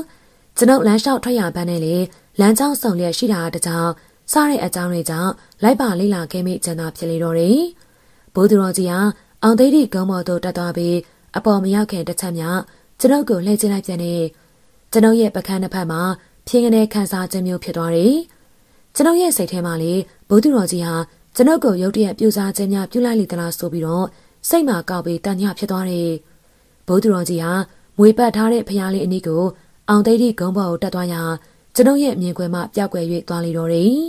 ကျွန်ုပ်လမ်းလျှောက်ထွက်ရပန်းနဲ့လည်းလမ်းကြောင်းဆောင်လျက်ရှိတာတကြောင်စတဲ့အကြောင်းတွေကြောင့်လိုက်ပါလေးလာခဲ့မိကျန်တာဖြစ်လေတော့တယ်ဘိုးသူတော်ကြီးဟာအောင်သိတိကုန်းပေါ်သို့တက်သွားပြီး အပေါ်မရောက်ခင်တစ်ချက်မြောက်ကျွန်ုပ်ကိုလှည့်ကျဉ်လိုက်ပြန်တယ်။ကျွန်ုပ်ရဲ့ပကန်းတစ်ဖက်မှာဖြင်းကနေခံစားခြင်းမျိုးဖြစ်သွားတယ်။ကျွန်ုပ်ရဲ့စိတ်ထဲမှာလေဘုသူတော်ကြီးဟာကျွန်ုပ်ကိုရုတ်တရက်ပြူစားခြင်းများပြုလိုက်လေသလားဆိုပြီးတော့စိတ်မှာကောက်ပြီးတန်ညဖြစ်သွားတယ်။ဘုသူတော်ကြီးဟာမွေပတ်ထားတဲ့ဖျားလေးအနည်းကိုအောင်သိတိဂုံးပေါ်ကိုတက်သွားရာကျွန်ုပ်ရဲ့မြင်ကွယ်မှပျောက်ကွယ်၍သွားလေတော့တယ်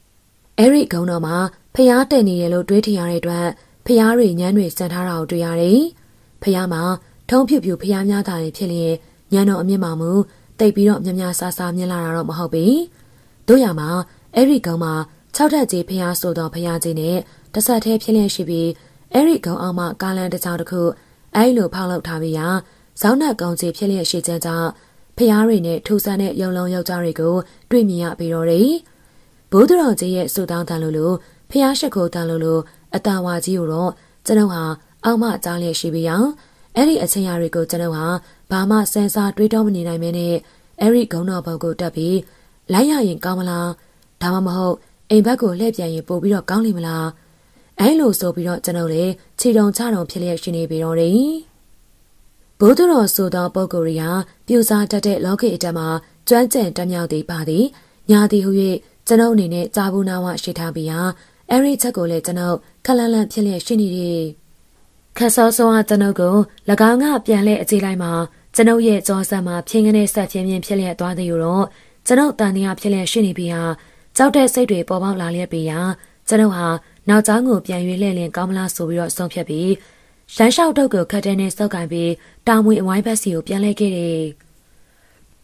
။အဲဒီဂုံတော်မှာဖျားတည်နေရလို့တွေးထင်ရတဲ့အတွက်ဖျားတွေညမ်းတွေစံထားတာကိုတွေ့ရတယ်။ဖျားမှာထုံးဖြူဖြူဖျားများတာတွေဖြစ်လျက်ညံတော်အမြင့်မှမူတိတ်ပြီးတော့မြများဆာဆာမြင်လာတာတော့မဟုတ်ပြီတို့ရမှာအဲ့ဒီကောင်မှာ၆ထပ်ကြီးဖျားဆိုတော့ဖျားကြီးနဲ့တဆက်သေးဖြစ်လျက်ရှိပြီးအဲ့ဒီကောင်အောင်မှကာလန်တစ်ချောင်းတစ်ခုအဲ့လိုဖောက်လောက်ထားပြီးရာဇောင်းနှက်ကောင်ကြီးဖြစ်လျက်ရှိခြင်းကြောင့်ဖျားတွေနဲ့ထူဆန်းတဲ့ရုံလုံးယောက်ျားတွေကိုတွေ့မြင်ရပြီးတော့တယ်ဘိုးတော်ကြီးရဲ့ဆူတောင်းတန်လို့လို့ဖျားရှိခိုးတန်လို့လို့အတာဝါကြီးကိုတော့ကျွန်တော်ဟာအောက်မှကြားလျက်ရှိပြီးရောအဲ့ဒီအချိန်အရာတွေကိုကျွန်တော်ဟာဘာမှစင်စားတွေးတောမနေနိုင်မဲနဲ့အဲ့ဒီဂုံတော်ဘုတ်ကိုတက်ပြီးလိုက်ရရင်ကောင်းမလားဒါမှမဟုတ်အိမ်ဘက်ကိုလှည့်ပြန်ရင်ပို့ပြီးတော့ကောင်းလိမ့်မလားအဲ့လိုဆိုပြီးတော့ကျွန်တော်လေခြေတုံချတုံဖြစ်လျက်ရှိနေပြီတော့တယ်ဘုဒ္ဓတော်ဆိုသောပုဂ္ဂိုလ်ရာ ပြူစားတတ်တဲ့လောကီအတ္တမှာကျွမ်းကျင်တတ်မြောက်သည်ပါသည်ညာသည်ဟု၍ကျွန်ုပ်အနေနဲ့ကြာဘူးနာဝရှိထားပြီးဟာအဲ့ဒီချက်ကိုလည်းကျွန်ုပ်ခလန်လန်ဖြစ်လျက်ရှိနေတယ်ခက်စောစောကကျွန်ုပ်ကို၎င်းကပြန်လဲအကြည့်လိုက်မှာကျွန်ုပ်ရဲ့ကြောဆက်မှာဖြင်းကနေဆက်ဖြင်းဖြင်းဖြစ်လျက်သွားသည်ရောတော့ကျွန်ုပ်တန်တရားဖြစ်လျက်ရှိနေပြီးဟာကြောက်တဲ့စိတ်တွေပေါ်ပေါက်လာလျက်ပြီးဟာကျွန်ုပ်ဟာနောက်ကျောင်းကိုပြန်ရွေးလှည့်လင်ကောင်းမလားဆိုပြီးတော့ဆုံးဖြတ်ပြီးလမ်းလျှောက်တုပ်ကိုခတ်တဲ့နဲ့စောက်ကင်ပြီးတာမွေအဝိုင်းဘက်စီကိုပြန်လှည့်ခဲ့တယ်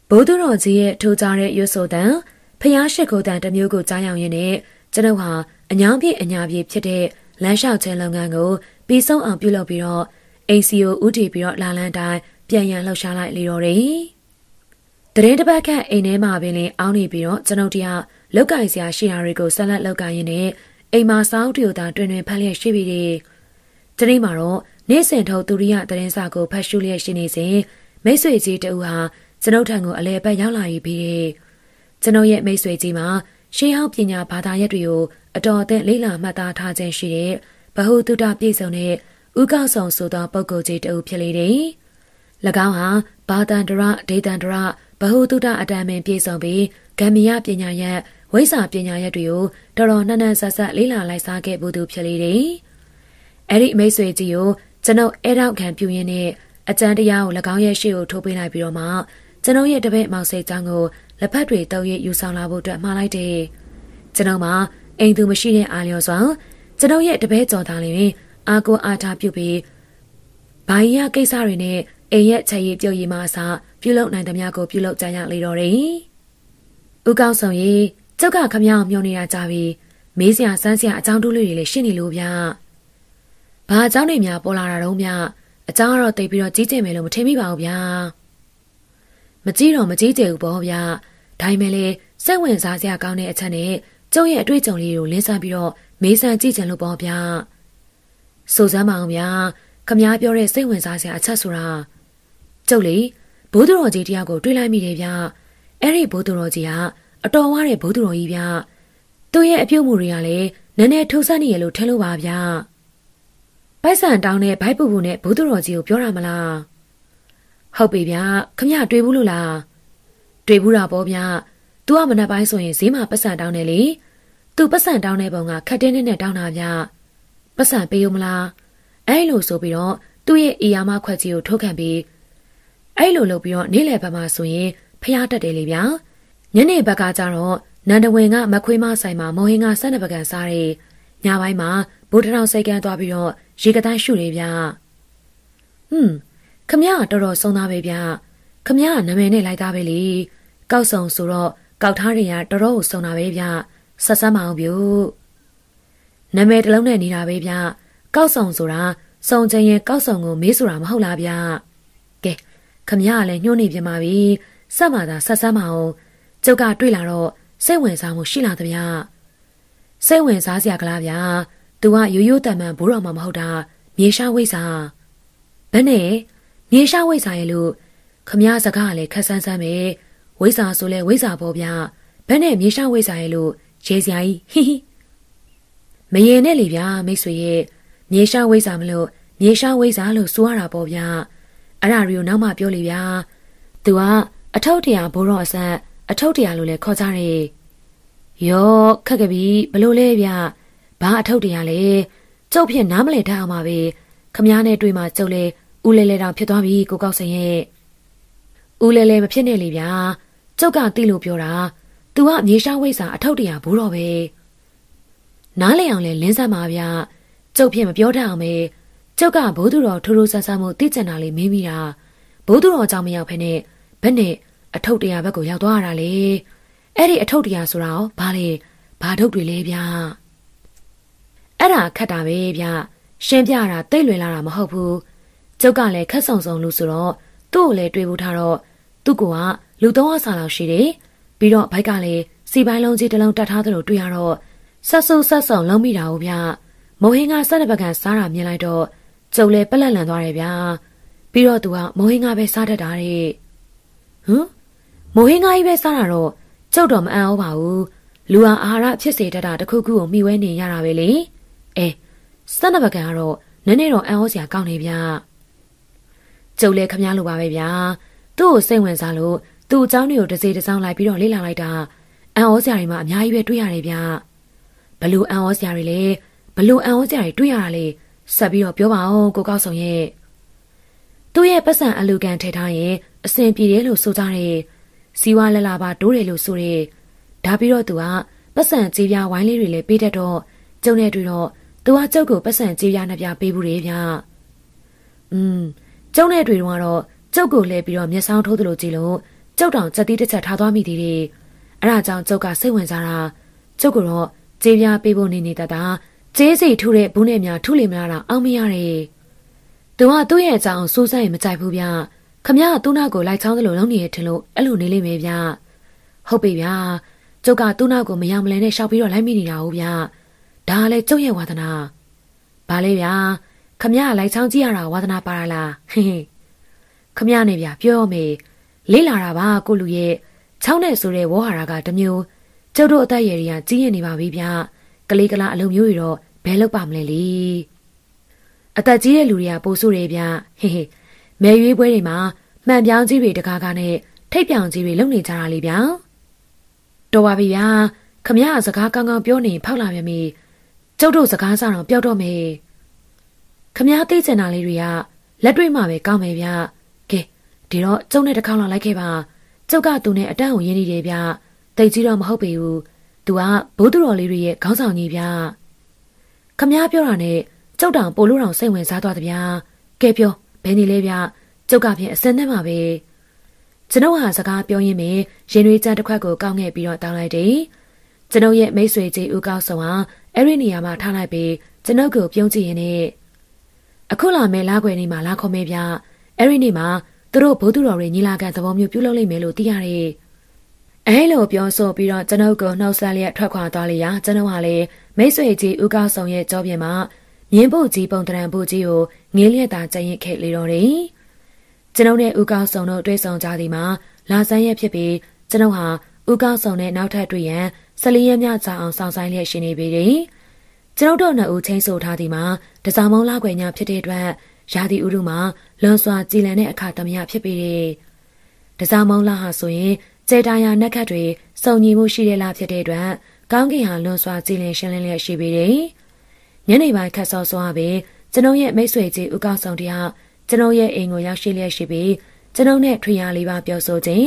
ဘုဒ္ဓတော်ကြီးရဲ့ထိုးကြတဲ့ရွတ်ဆိုတန်ဖျားရှိခိုးတန်တစ်မျိုးကိုကြားရောက်ရင်းနဲ့ကျွန်ုပ်ဟာအညာပြေအညာပြေဖြစ်တဲ့လမ်းလျှောက်ခြင်းလုပ်ငန်းကိုပြီးဆုံးအောင်ပြုလုပ်ပြီးတော့အိမ်စီကိုဥတီပြီးတော့လာလန်းတိုင်းပြန်ရန်လှုပ်ရှားလိုက်လေတော့တယ်။တရင်တစ်ပတ်ခန့်အိမ်ထဲမှာပင်လင်အောင်းနေပြီးတော့ကျွန်ုပ်တရားလောက်ကင်စရာရှိရာတွေကိုဆက်လက်လောက်ကင်ရင်းနဲ့အိမ်မှာစောင်းတီကိုသာတွင်တွင်ဖတ်လျက်ရှိပြီးတယ်။တနေ့မှာတော့နေ့စဉ်ထုတ်သူရိယတရင်စာကိုဖတ်ရှုလျက်ရှိနေစဉ်မိတ်ဆွေကြီးတဦးဟာကျွန်ုပ်ထံကိုအလဲပတ်ရောက်လာပြီပြီးတယ်။ကျွန်ုပ်ရဲ့မိတ်ဆွေကြီးမှာရှေးဟောင်းပညာဘာသာရပ်တွေကိုအတော်အသင့်လေ့လာမှတ်သားထားခြင်းရှိတဲ့ဗဟုသုတပြည့်စုံတဲ့ဥကောက်ဆောင်ဆိုသောပုဂ္ဂိုလ်ကြီးတဦးဖြစ်လေတယ်။၎င်းဟာဘာတန္တရဒေတန္တရဗဟုသုတအတန်ပင်ပြည့်စုံပြီးဂမ္မယပညာရက်ဝိစာပညာရက်တွေကိုတော်တော်နှံ့နှံ့ဆက်ဆက်လေ့လာလိုက်စားခဲ့ဘူးသူဖြစ်လေတယ်။အဲ့ဒီမိတ်ဆွေကြီးကိုကျွန်ုပ်အဲ့တော့ခံပြုရင်းနဲ့အကျံတရားကို၎င်းရဲ့ရှေ့ကိုထိုးပေးလိုက်ပြီးတော့မှကျွန်ုပ်ရဲ့တပည့်မောင်စိတ်ကြောင့်ကိုလက်ဖက်တွေတုပ်ရယူဆောင်လာဖို့အတွက်မှားလိုက်တယ်။ကျွန်ုပ်မှာအိမ်သူမရှိတဲ့အာလျော်စွာကျွန်ုပ်ရဲ့တပည့်ကျော်သားလည်းအားကိုအားထားပြုပြီးဘာရီယာကိစ္စတွေနဲ့အိမ်ရဲ့ချက်ရည်ပြုတ်ရည်မအစပြုလုပ်နိုင်သမျှကိုပြုလုပ်ကြရလေတော့တယ်။ဥကောက်ဆောင်ရေကျောက်ကခမရအောင်မျောနေတာကြပြီးမေးစရာစမ်းစရာအကြောင်းတူးလေးတွေလည်းရှင်းနေလို့ဗျ။ဘာအကြောင်းတွေများပေါ်လာတာတော့ဗျ။အကြောင်းကတော့တိတ်ပြီးတော့ကြီးကျယ်မယ်လို့မထင်မိပါဘူးဗျ။မကြီးတော့မကြီးကျယ်ဘူးပေါ့ဗျ။ဒါပေမဲ့လည်းစိတ်ဝင်စားစရာကောင်းတဲ့အချက်နဲ့ကျောက်ရဲ့အတွေ့အကြုံလေးကိုလင်းစားပြီးတော့မေးဆန်းကြည့်ချင်လို့ပေါ့ဗျာစိုးစမ်းပါအောင်ဗျာခမားပြောတဲ့စိတ်ဝင်စားစရာအချက်ဆိုတာကျုပ်လေဘိုးတော်ကြီးတရားကို တွေးလိုက်မိတယ်ဗျအဲ့ဒီဘိုးတော်ကြီးကအတော်ဝါတဲ့ဘိုးတော်ကြီးဗျသူ့ရဲ့အပြုတ်မှုတွေကလည်းနည်းနည်းထုံဆန်းနေရလို့ထင်လို့ပါဗျပိုက်ဆံတောင်းတဲ့ဘိုက်ပူပူနဲ့ဘိုးတော်ကြီးကိုပြောတာမလားဟုတ်ပြီဗျခမရတွေ့ဘူးလို့လားတွေ့ဘူးတာပေါ့ဗျ तू ကမနက်ပိုင်းဆိုရင်ဈေးမှာပတ်စံတောင်းတယ်လေသူပတ်စံတောင်းတဲ့ပုံကခက်တဲ့နဲ့တောင်းတာဗျပတ်စံပေးရမလားအဲ့လိုဆိုပြီးတော့သူ့ရဲ့အီယာမခွက်ကြီးကိုထုတ်ခံပြီးအဲ့လိုလုပ်ပြီးတော့နေ့လယ်ဘက်မှာဆိုရင်ဖျားတက်တယ်လေဗျာညနေဘက်ကကျတော့နန္ဒဝင်ကမခွေးမဆိုင်မှာမော်ဟင်ကဆက်နှစ်ပကံစားတယ်ညပိုင်းမှာဘုဒ္ဓတော်စိတ်ကန်းသွားပြီးတော့ရေကတိုင်းရှုတယ်ဗျာဟွန်းခမရတော်တော်ဆုံးသားပဲဗျာခမရနာမည်နဲ့လိုက်သားပဲလေကောက်ဆောင်ဆိုတော့ကောက်ထားတွေကတော်တော်ကိုဆုံးတာပဲဗျာဆက်စမ်းမအောင်ပြုနာမည်တစ်လုံးနဲ့နေတာပဲဗျကောက်ဆောင်ဆိုတာစုံချင်းရင်ကောက်ဆောင်ကိုမေးဆိုတာမဟုတ်လားဗျကဲခမရကလည်းညှို့နေပြန်ပါပြီဆက်မှသာဆက်စမ်းမအောင်ကျုပ်က တွေ့လာတော့စိတ်ဝင်စားမှုရှိလာသဗျစိတ်ဝင်စားစရာကလားဗျာသူကရိုးရိုးတန်မှန်ဘိုးတော်မှမဟုတ်တာမြေရှားဝိစာဘယ်နဲ့မြေရှားဝိစာရဲ့လို့ခမရစကားကလည်းခက်ဆန်းဆန်းပဲဝိစာဆိုလဲဝိစာပေါ့ဗျာဘယ်နဲ့မြေရှားဝိစာရဲ့လို့ရဲစရာကြီးဟိဟိမရေနဲ့လေဗျာမိတ်ဆွေရဲ့မြေရှားဝိဇ္ဇာမလို့မြေရှားဝိဇ္ဇာလို့ဆိုရတာပေါ့ဗျာအဲ့ဒါတွေကိုနောက်မှပြောလေဗျာသူကအထောက်တရာဘိုးတော်အဆက်အထောက်တရာလို့လည်းခေါ်ကြတယ်ယောခက်ကပြီဘလို့လဲဗျဘာအထောက်တရာလဲကျုပ်ဖြစ်နားမလဲထားအောင်ပါပဲခမားနဲ့တွေ့မှကျုပ်လဲဦးလဲလဲတောင်ဖြစ်သွားပြီကိုကောက်စင်ရဲ့ဦးလဲလဲမဖြစ်နဲ့လေဗျာကျုပ်ကတိလို့ပြောတာသူကမြေရှားဝိဇ္ဇာအထောက်တရားဘူးတော့ပဲနားလည်အောင်လဲလင်းစားပါဗျကျုပ်ဖြစ်မပြောတတ်အောင်ပဲကျုပ်ကဘိုးသူတော်ထိုးထိုးဆဆမှုသိကျင်တာလေးမေးမိတာဘိုးသူတော်ကြောင့်မရောက်ဖ ೇನೆ ဘယ်နဲ့အထုတ်တရားဘက်ကိုရောက်သွားရတာလေအဲ့ဒီအထုတ်တရားဆိုတာရောဘာလဲဘာထုတ်တွေလဲဗျအဲ့ဒါခတ်တာပဲဗျရှင်းပြတာတိတ်လွင်လာတာမဟုတ်ဘူးကျုပ်ကလည်းခက်ဆုံဆုံလို့ဆိုတော့သူ့ကိုလည်းတွေးဖို့ထားတော့သူ့ကလူသုံးအဆလောက်ရှိတယ်ပြီးတော့ဘိုက်ကလည်းစီပိုင်းလုံးကြီးတစ်လုံးတတ်ထားသလိုတွေ့ရတော့ဆက်ဆုပ်ဆက်ဆုံလုံးမိတာဟုတ်ဗျမုံဟင်းကဆက်တစ်ပကံစားတာမြင်လိုက်တော့ကျုပ်လည်းပလက်လန်သွားတယ်ဗျာပြီးတော့သူကမုံဟင်းကပဲစားတတ်တာတဲ့ဟမ်မုံဟင်းကကြီးပဲစားတာတော့ကျုပ်တော့မအံ့ဩပါဘူးလူဟာအာဟာရဖြစ်စေတတ်တာတစ်ခုခုကိုမိဝဲနေရတာပဲလေအဲဆက်နှစ်ပကံကတော့နည်းနည်းတော့အံ့ဩစရာကောင်းနေဗျာကျုပ်လည်းခမည်းလိုပါပဲဗျာသူ့ကိုစိတ်ဝင်စားလို့သူ့အကြောင်းတွေကိုတစ်စေတစ်စောင်းလိုက်ပြီးတော့လေ့လာလိုက်တာအံ့ဩစရာတွေမှအများကြီးပဲတွေ့ရတယ်ဗျဘလို့အံ့ဩစရာတွေလဲဘလို့အံ့ဩစရာတွေတွေ့ရတာလဲဆက်ပြီးတော့ပြောပါအောင်ကိုကောက်ဆောင်ရဲ့သူ့ရဲ့ပတ်စံအလူကန်ထည့်ထားရင်အဆင်ပြေတယ်လို့ဆိုကြတယ်စီဝါလလပါတိုးတယ်လို့ဆိုတယ်ဒါပြီးတော့သူကပတ်စံကြေးပြားဝိုင်းလေးတွေလည်းပေးတတ်တော့ကျုံနဲ့တွေ့တော့သူကကျုပ်ကိုပတ်စံကြေးပြားနှစ်ပြားပေးဘူးလေဗျอืมကျုံနဲ့တွေ့တော့ကျုပ်ကိုလှည့်ပြီးတော့မျက်စောင်းထိုးသလိုကြည့်လို့ကျုပ်တောင်ချက်တီးတစ်ချက်ထားသွားမိသေးတယ်။အဲ့ဒါကြောင့်ကျုပ်ကစိတ်ဝင်စားတာကျုပ်ကတော့ကြေးပြားပေးဖို့နေနေတတာကျေးစိတ်ထူတဲ့ဘူးနဲ့များထူလိမလားတော့အောင်မရတယ်။သူကသူ့ရဲ့အကြောင်းစူးစမ်းရင်မကြိုက်ဘူးဗျ။ခမရကသူ့နောက်ကိုလိုက်ချောင်းသလိုလုံးနေရထင်လို့အဲ့လိုနေလိမ့်မယ်ဗျ။ဟုတ်ပြီဗျာ။ကျုပ်ကသူ့နောက်ကိုမယောင်မလဲနဲ့ရှောက်ပြီးတော့လိုက်မိနေတာဟုတ်ဗျ။ဒါကလည်းကျုပ်ရဲ့ဝါသနာ။ဘာလဲဗျာ။ခမရကလိုက်ချောင်းကြည့်ရတာဝါသနာပါလား။ဟင်းဟင်းခမရနဲ့ဗျာပြောရမယ်။လေ့လာတာပါကိုလူရဲ့ချောင်းနဲ့ဆိုတဲ့ဝေါ်ဟာရကတမျိုးကျုပ်တို့အသက်ရည်ရကြီးရနေပါပြီဗျကလေးကလာအလုံးမျိုးတွေတော့ဘယ်လောက်ပါမလဲလေအသက်ကြီးတဲ့လူတွေကပိုဆိုးတယ်ဗျဟေးဟေးမဲရွေးပွဲတွေမှာမှန်ပြောင်းကြီးတွေတကားကားနဲ့ထိတ်ပြောင်ကြီးတွေလုံနေကြတာလေဗျတော်ပါပြီဗျခမရစကားကောင်းကောင်းပြောနေဖောက်လာပြန်ပြီကျုပ်တို့စကားစားတော့ပျောက်တော့မယ်ခမရသိကျင်တာလေးတွေကလက်တွေ့မှာပဲကောင်းမယ်ဗျဒီတော့ကျုပ်နဲ့တစ်ခေါက်လောက်လိုက်ခဲ့ပါကျုပ်ကသူနဲ့အတန်းကိုရင်းနေတယ်ဗျတိတ်ကြီးတော့မဟုတ်ပေဘူးသူကဘိုးသူတော်လေးတွေရဲ့ခေါင်းဆောင်ကြီးဗျခမားပြောတာနဲ့ကျုပ်တောင်ပိုလို့တောင်စိတ်ဝင်စားသွားတဗျာကဲပြောဘယ်နေလဲဗျကျုပ်ကဖြင့်အစင်းနဲ့မှာပဲကျွန်ုပ်ဟာစကားပြောရင်းပဲရင်ရွေးကြတစ်ခွက်ကိုကောက်ငဲ့ပြီးတော့တောင်းလိုက်တယ်ကျွန်ုပ်ရဲ့မိတ်ဆွေကြီးဦးကောက်ဆောင်ဟာအဲ့ဒီနေရာမှာထားလိုက်ပြီးကျွန်ုပ်ကိုပြုံးကြည့်ရင်းနဲ့အခုလာမယ်လာခွေနေမှာလာခေါ်မယ်ဗျအဲ့ဒီနေ့မှာသူတို့ဘုသူတော်တွေညီလာခံသဘောမျိုးပြုလုပ်လိမ့်မယ်လို့သိရတယ်။အဲလိုပြောဆိုပြီးတော့ကျွန်ုပ်ကိုနှုတ်ဆက်လျက်ထွက်ခွာသွားလျာကျွန်ုပ်ဟာလည်းမိတ်ဆွေကြီးဦးကောင်းဆောင်ရဲ့ကြောပြင်မှာ မြင်းပုတ်ကြီးပုံတရံပုတ်ကြီးကိုငေးလျက်သာကြင်ရစ်ခဲ့လေတော့တယ်။ကျွန်ုပ်နဲ့ဦးကောင်းဆောင်တို့တွေ့ဆုံကြသည်မှာ လာဆန်းရက်ဖြစ်ပြီးကျွန်ုပ်ဟာဦးကောင်းဆောင်နဲ့နောက်ထပ်တွေ့ရန်14ရက်မြောက်ကြာအောင်စောင့်ဆိုင်လျက်ရှိနေပြီ။ကျွန်ုပ်တို့နှစ်ဦးချင်းဆိုထားဒီမှာတစားမုံလာခွေညဖြစ်တဲ့အတွက်ရာသီဥတုမှာလွန်စွာ ကြည်လန်တဲ့အခါသမယဖြစ်ပေတယ်။တစားမောင်းလာဟာဆိုရင်ကျဲတာယာနက်ခတ်တွေစုံညီမှုရှိတဲ့လားဖြစ်တဲ့အတွက်ကောင်းကင်ဟာလွန်စွာကြည်လင်ရှင်းလင်းလျက်ရှိပေတယ်။ညနေပိုင်းခတ်စောစွာပဲကျွန်ုပ်ရဲ့မိတ်ဆွေကြီးဦးကောင်းဆောင်တရားကျွန်ုပ်ရဲ့အိမ်ကိုရောက်ရှိလျက်ရှိပြီးကျွန်ုပ်နဲ့ထွေရလေးပါပြောဆိုခြင်း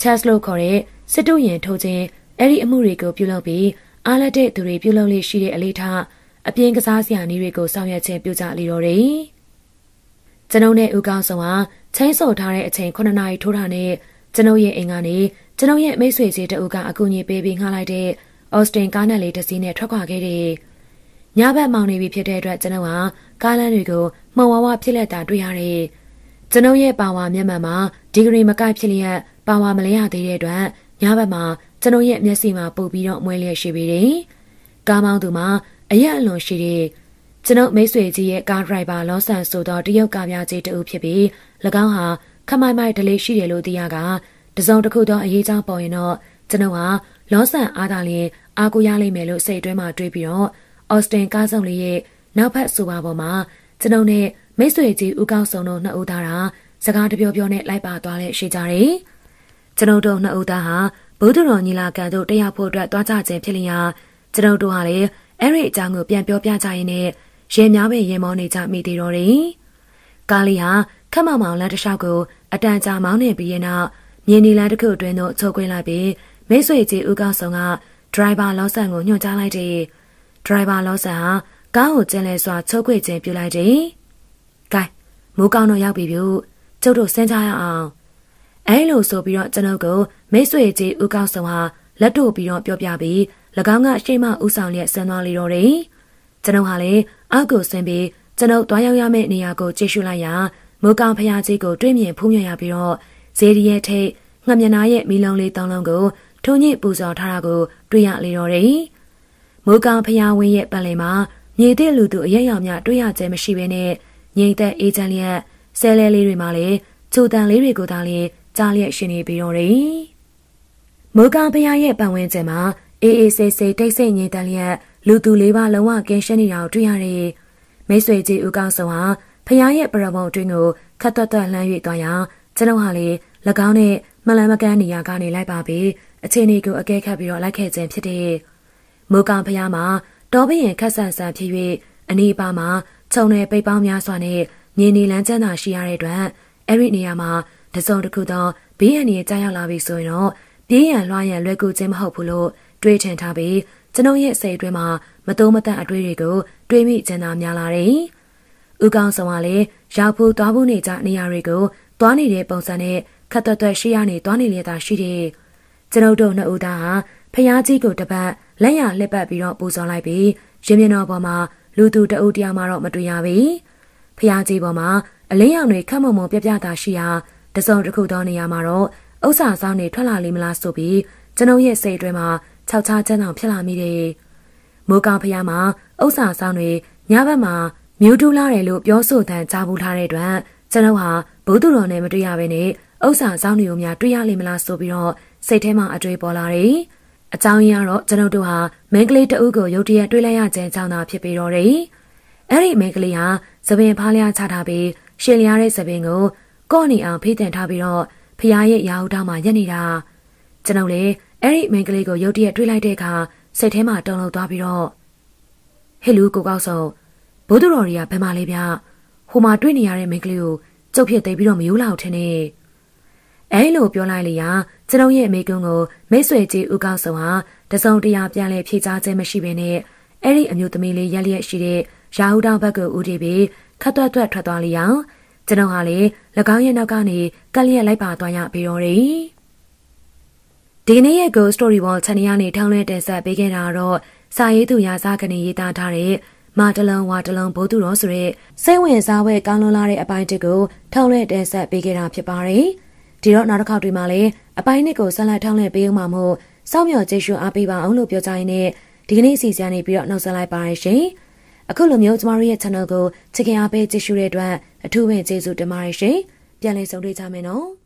Chess လို့ခေါ်တဲ့စစ်တုရင်ထိုးခြင်းအဲ့ဒီအမှုတွေကိုပြုလုပ်ပြီးအားလက်တဲ့သူတွေပြုလုပ်လေးရှိတဲ့အလေးထားအပြင်ကစားစရာနည်းတွေကိုဆောင်ရွက်ခြင်းပြုကြလေတော့တယ်။ကျွန်ုပ်နဲ့ဦးကောင်းဆောင်ဟာချင်းစော်ထားတဲ့အချိန်9နာရီထိုးတာနဲ့ကျွန်ုပ်ရဲ့အိမ်ကနေကျွန်ုပ်ရဲ့မိတ်ဆွေကြီးတအူကအကူအညီပေးပြီးငှားလိုက်တဲ့အော့စတင်ကားနဲ့လေးတစ်စီးနဲ့ထွက်ခွာခဲ့တယ်။ညဘက်မောင်နေပြီဖြစ်တဲ့အတွက် ကျွန်ုပ်ဟာကားလမ်းတွေကိုမှော်ဝါဝဖြစ်လက်တာတွေ့ရတယ်။ကျွန်ုပ်ရဲ့ပါဝါမျက်မှန်မှာဒီဂရီမကိုက်ဖြစ်လျက်ပါဝါမလဲရသေးတဲ့အတွက်ညဘက်မှာကျွန်ုပ်ရဲ့မျက်စိမှာပုတ်ပြီးတော့မွဲလျက်ရှိပေတယ်။ကားမောင်းသူမှာ အရက်အလွန်ရှိတဲ့ကျွန်ုပ်မိတ်ဆွေကြီးရဲ့ကားဒရိုင်ဘာလောဆန်ဆိုသောတရုတ်ကားများကြီးတဦးဖြစ်ပြီး၎င်းဟာခမိုင်မိုင်ဒလေးရှိတယ်လို့သိရကတစုံတစ်ခုသောအရေးကြောင့်ပေါ်ရင်တော့ကျွန်ုပ်ဟာလောဆန်အားသာလျင်အားကိုရလိမ့်မယ်လို့စိတ်အတွင်းမှာတွေးပြီးတော့အော်စတင်ကားဆောင်လေးရဲ့နောက်ဖက်ဆိုပါပေါ်မှာကျွန်ုပ်နဲ့မိတ်ဆွေကြီးဦးကောင်းဆောင်တို့နှစ်ဦးသားတာစကားတပြောပြောနဲ့လိုက်ပါသွားလဲရှိကြတယ်။ကျွန်ုပ်တို့နှစ်ဦးသားဟာဘုဒ္ဓတော်ညီလာခံတို့တက်ရောက်ဖို့အတွက်သွားကြခြင်းဖြစ်လျာကျွန်ုပ်တို့ဟာလည်းအဲ့ဒီအကြောင်းကိုပြန်ပြောပြကြရင်းနဲ့ရဲများပဲရဲမောင်းနေကြမိသေးတော့တယ်။ကားလေးဟာခက်မောင်မောင်လမ်းတစ်လျှောက်ကိုအတန်ကြာမောင်းနေပြီးရင်နောက်မြင်းနီလမ်းတစ်ခုအတွင်းသို့ချုပ်ကွင်းလိုက်ပြီးမိတ်ဆွေကြီးဦးကောင်းဆောင်ကဒရိုင်ဘာလောဆန်ကိုညွှန်ကြားလိုက်တယ်။ဒရိုင်ဘာလောဆန်ဟာကားကိုကျင်းလဲစွာချုပ်ခွေခြင်းပြုလိုက်တယ်။ကဲမိုးကောင်းတော့ရောက်ပြီပြုကျုပ်တို့စမ်းကြရအောင်။အဲလိုဆိုပြီးတော့ကျွန်ုပ်ကိုမိတ်ဆွေကြီးဦးကောင်းဆောင်ဟာလက်တို့ပြီးတော့ပြောပြပြီး၎င်းကရှေ့မှဦးဆောင်လျက်ဆန်းသွားလေတော့တယ်။ကျွန်ုပ်ဟာလည်းအောက်ကိုဆင်းပြီးကျွန်ုပ်သွားရောက်ရမယ့်နေရာကိုကြည့်ရှုလိုက်ရာမိုးကောင်းဖရာကြီးကိုတွေ့မြင်ဖူးမြင်ရပြီးတော့ဇေဒီရဲ့ထိတ်ငှမျက်နာရဲ့မီလုံးလေးတောင်းလုံးကိုထုံညစ်ပူဇော်ထားတာကို တွေ့ရလေတော့တယ်။မိုးကောင်းဖရာဝင်းရဲ့ပတ်လည်မှာမြေတဲ့လူသူအရရောင်များတွေ့ရခြင်းမရှိဘဲနဲ့ငြိမ်သက်အေးချမ်းလျက်ဆဲလဲလေးတွေမှာလည်းချိုတန်လေးတွေကိုသာလေကြားလျက်ရှင်နေပြီးတော့တယ်။မိုးကောင်းဖရာရဲ့ပတ်ဝန်းကျင်မှာအေးအေးဆေးဆေးတိတ်ဆိတ်ငြိမ်သက်လျက်လူသူလေးပါလုံးဝကင်းရှင်းနေတာကိုတွေ့ရတယ်။မိတ်ဆွေကြီးဦးကောင်းဆောင်ဟာဖခင်ရဲ့ပရမုံအတွင်းကိုခတ်တွတ်တွတ်လှမ်း၍သွားရာကျွန်တော်ဟာလေ၎င်းနဲ့မလန်မကန်းနေရာကနေလိုက်ပါပြီးအခြေအနေကိုအကဲခတ်ပြီးတော့လိုက်ခဲ့ခြင်းဖြစ်တယ်။မိုးကောင်ဖခင်မှာတောဘရင်ခက်ဆန်ဆန်ဖြစ်၍အနီးပါမှာခြုံနယ်ပိတ်ပေါင်းများစွာနဲ့မြင်းနေလန်းချမ်းသာရှိရတဲ့အတွက်အဲ့ဒီနေရာမှာတစုံတစ်ခုသောဘေးအန္တရာယ်ကြားရောက်လာပြီဆိုရင်တော့ပြေးရန်လွှားရန်လွယ်ကူခြင်းမဟုတ်ဘူးလို့တွေးထင်ထားပြီးကျွန်ုပ်ရဲ့စိတ်အတွင်းမှာမတုံမတန့်အတွေးတွေကို တွေးမိကျင်သာများလာတယ်။ဥကောင်းဆောင်ကလည်းရောက်ဖို့သွားဖို့နေကြနေရာတွေကိုသွားနေတဲ့ပုံစံနဲ့ခက်သွက်သွက်ရှိရနေသွားနေလေတာရှိတယ်။ကျွန်ုပ်တို့နှစ်ဦးသားဟာဖျားကြီးကိုတပတ်လက်ရလှက်ပတ်ပြီးတော့ပူဇော်လိုက်ပြီးရင်မြင်တော်ပေါ်မှာလူသူတအုပ်တရားမှတော့မတွေ့ရပြီ။ဖျားကြီးပေါ်မှာအလင်းရောင်တွေခက်မုံမုံပြပြတာရှိရာတစုံတစ်ခုသောနေရာမှာတော့ဥစ္စာဆောင်တွေထွက်လာလိမ့်မလားဆိုပြီးကျွန်ုပ်ရဲ့စိတ်အတွင်းမှာခြောက်ခြားချမ်းသာဖြစ်လာမိတယ်။မိုးကောင်ဖျားမှာဥစ္စာဆောင်တွေညဘက်မှာမြူတူလာတယ်လို့ပြောဆိုသံကြားဘူးထားတဲ့အတွက်ကျွန်တော်ဟာဘုသူတော်နဲ့မတွေ့ရဘဲနဲ့ဥစ္စာဆောင်တွေကိုများတွေ့ရလိမ့်မလားဆိုပြီးတော့စိတ်ထဲမှာအတွေးပေါ်လာတယ်။အကြောင်းရင်းကတော့ကျွန်တော်တို့ဟာမင်းကလေးတအုပ်ကိုရုတ်တရက်တွေ့လိုက်ရခြင်းကြောင့်သာဖြစ်ပြီးတော့တယ်။အဲ့ဒီမင်းကလေးဟာသပင်ဖားလျားချထားပြီးရှင်လျားတဲ့သပင်ကိုကော့နေအောင်ဖိတင်ထားပြီးတော့ဖရားရဲ့ရာဟုတောင်းမှာရက်နေတာကျွန်တော်လည်းအဲ့ဒီမိန်းကလေးကိုရုတ်တရက်တွေးလိုက်တဲ့အခါစိတ်ထဲမှာတုန်လှုပ်သွားပြီးတော့ဟဲ့လူကိုကောက်ဆုံးဘိုးတော်တွေကဘယ်မှာလဲဗျဟိုမှာတွေ့နေရတဲ့မိန်းကလေးကိုကြုတ်ဖြစ်သိပြီးတော့မယိုးလောက်ထင်းနေအဲလိုပြောလိုက်လေရာကျွန်ုပ်ရဲ့အမေကုန်းကိုမိတ်ဆွေကြီးဦးကောက်ဆောင်ဟာတစုံတရာပြန်လဲဖြေချခြင်းမရှိဘဲနဲ့အဲ့ဒီအမျိုးသမီးလေးရက်လျက်ရှိတဲ့ရာဟုတောင်ဘက်ကိုဦးတည်ပြီးခတ်တွတ်တွတ်ထွက်သွားလေရာကျွန်တော်ဟာလေ၎င်းရဲ့နောက်ကနေကက်လျက်လိုက်ပါသွားရပြီးတော့တယ်ဒီကနေ့ရဲ့ Go Story Wall Channel ကနေထောင်းလဲတင်ဆက်ပေးခဲ့တာကတော့စာရေးသူရာဇကနေရေးသားထားတဲ့မာတလုံးဝါတလုံးဘိုးသူတော်ဆိုတဲ့စိတ်ဝင်စားဖွယ်ကောင်းလွန်လာတဲ့အပိုင်းတစ်ကိုထောင်းလဲတင်ဆက်ပေးခဲ့တာဖြစ်ပါတယ်။ဒီတော့နောက်တစ်ခေါက်တွင်မှလည်းအပိုင်းနှစ်ကိုဆက်လက်ထောင်းလဲပေးအောင်မှာမို့စောင့်မျှော်ကြည့်ရှုအားပေးပါအောင်လို့ပြောကြရင်းနဲ့ဒီကနေ့အစီအစဉ်နေပြီးတော့နှုတ်ဆက်လိုက်ပါရရှင်။အခုလိုမျိုးကျမတို့ရဲ့ channel ကိုချစ်ခင်အားပေးကြည့်ရှုတဲ့အတွက်အထူးပဲကျေးဇူးတင်ပါတယ်ရှင်။ပြန်လည်ဆုံတွေ့ကြမယ်နော်။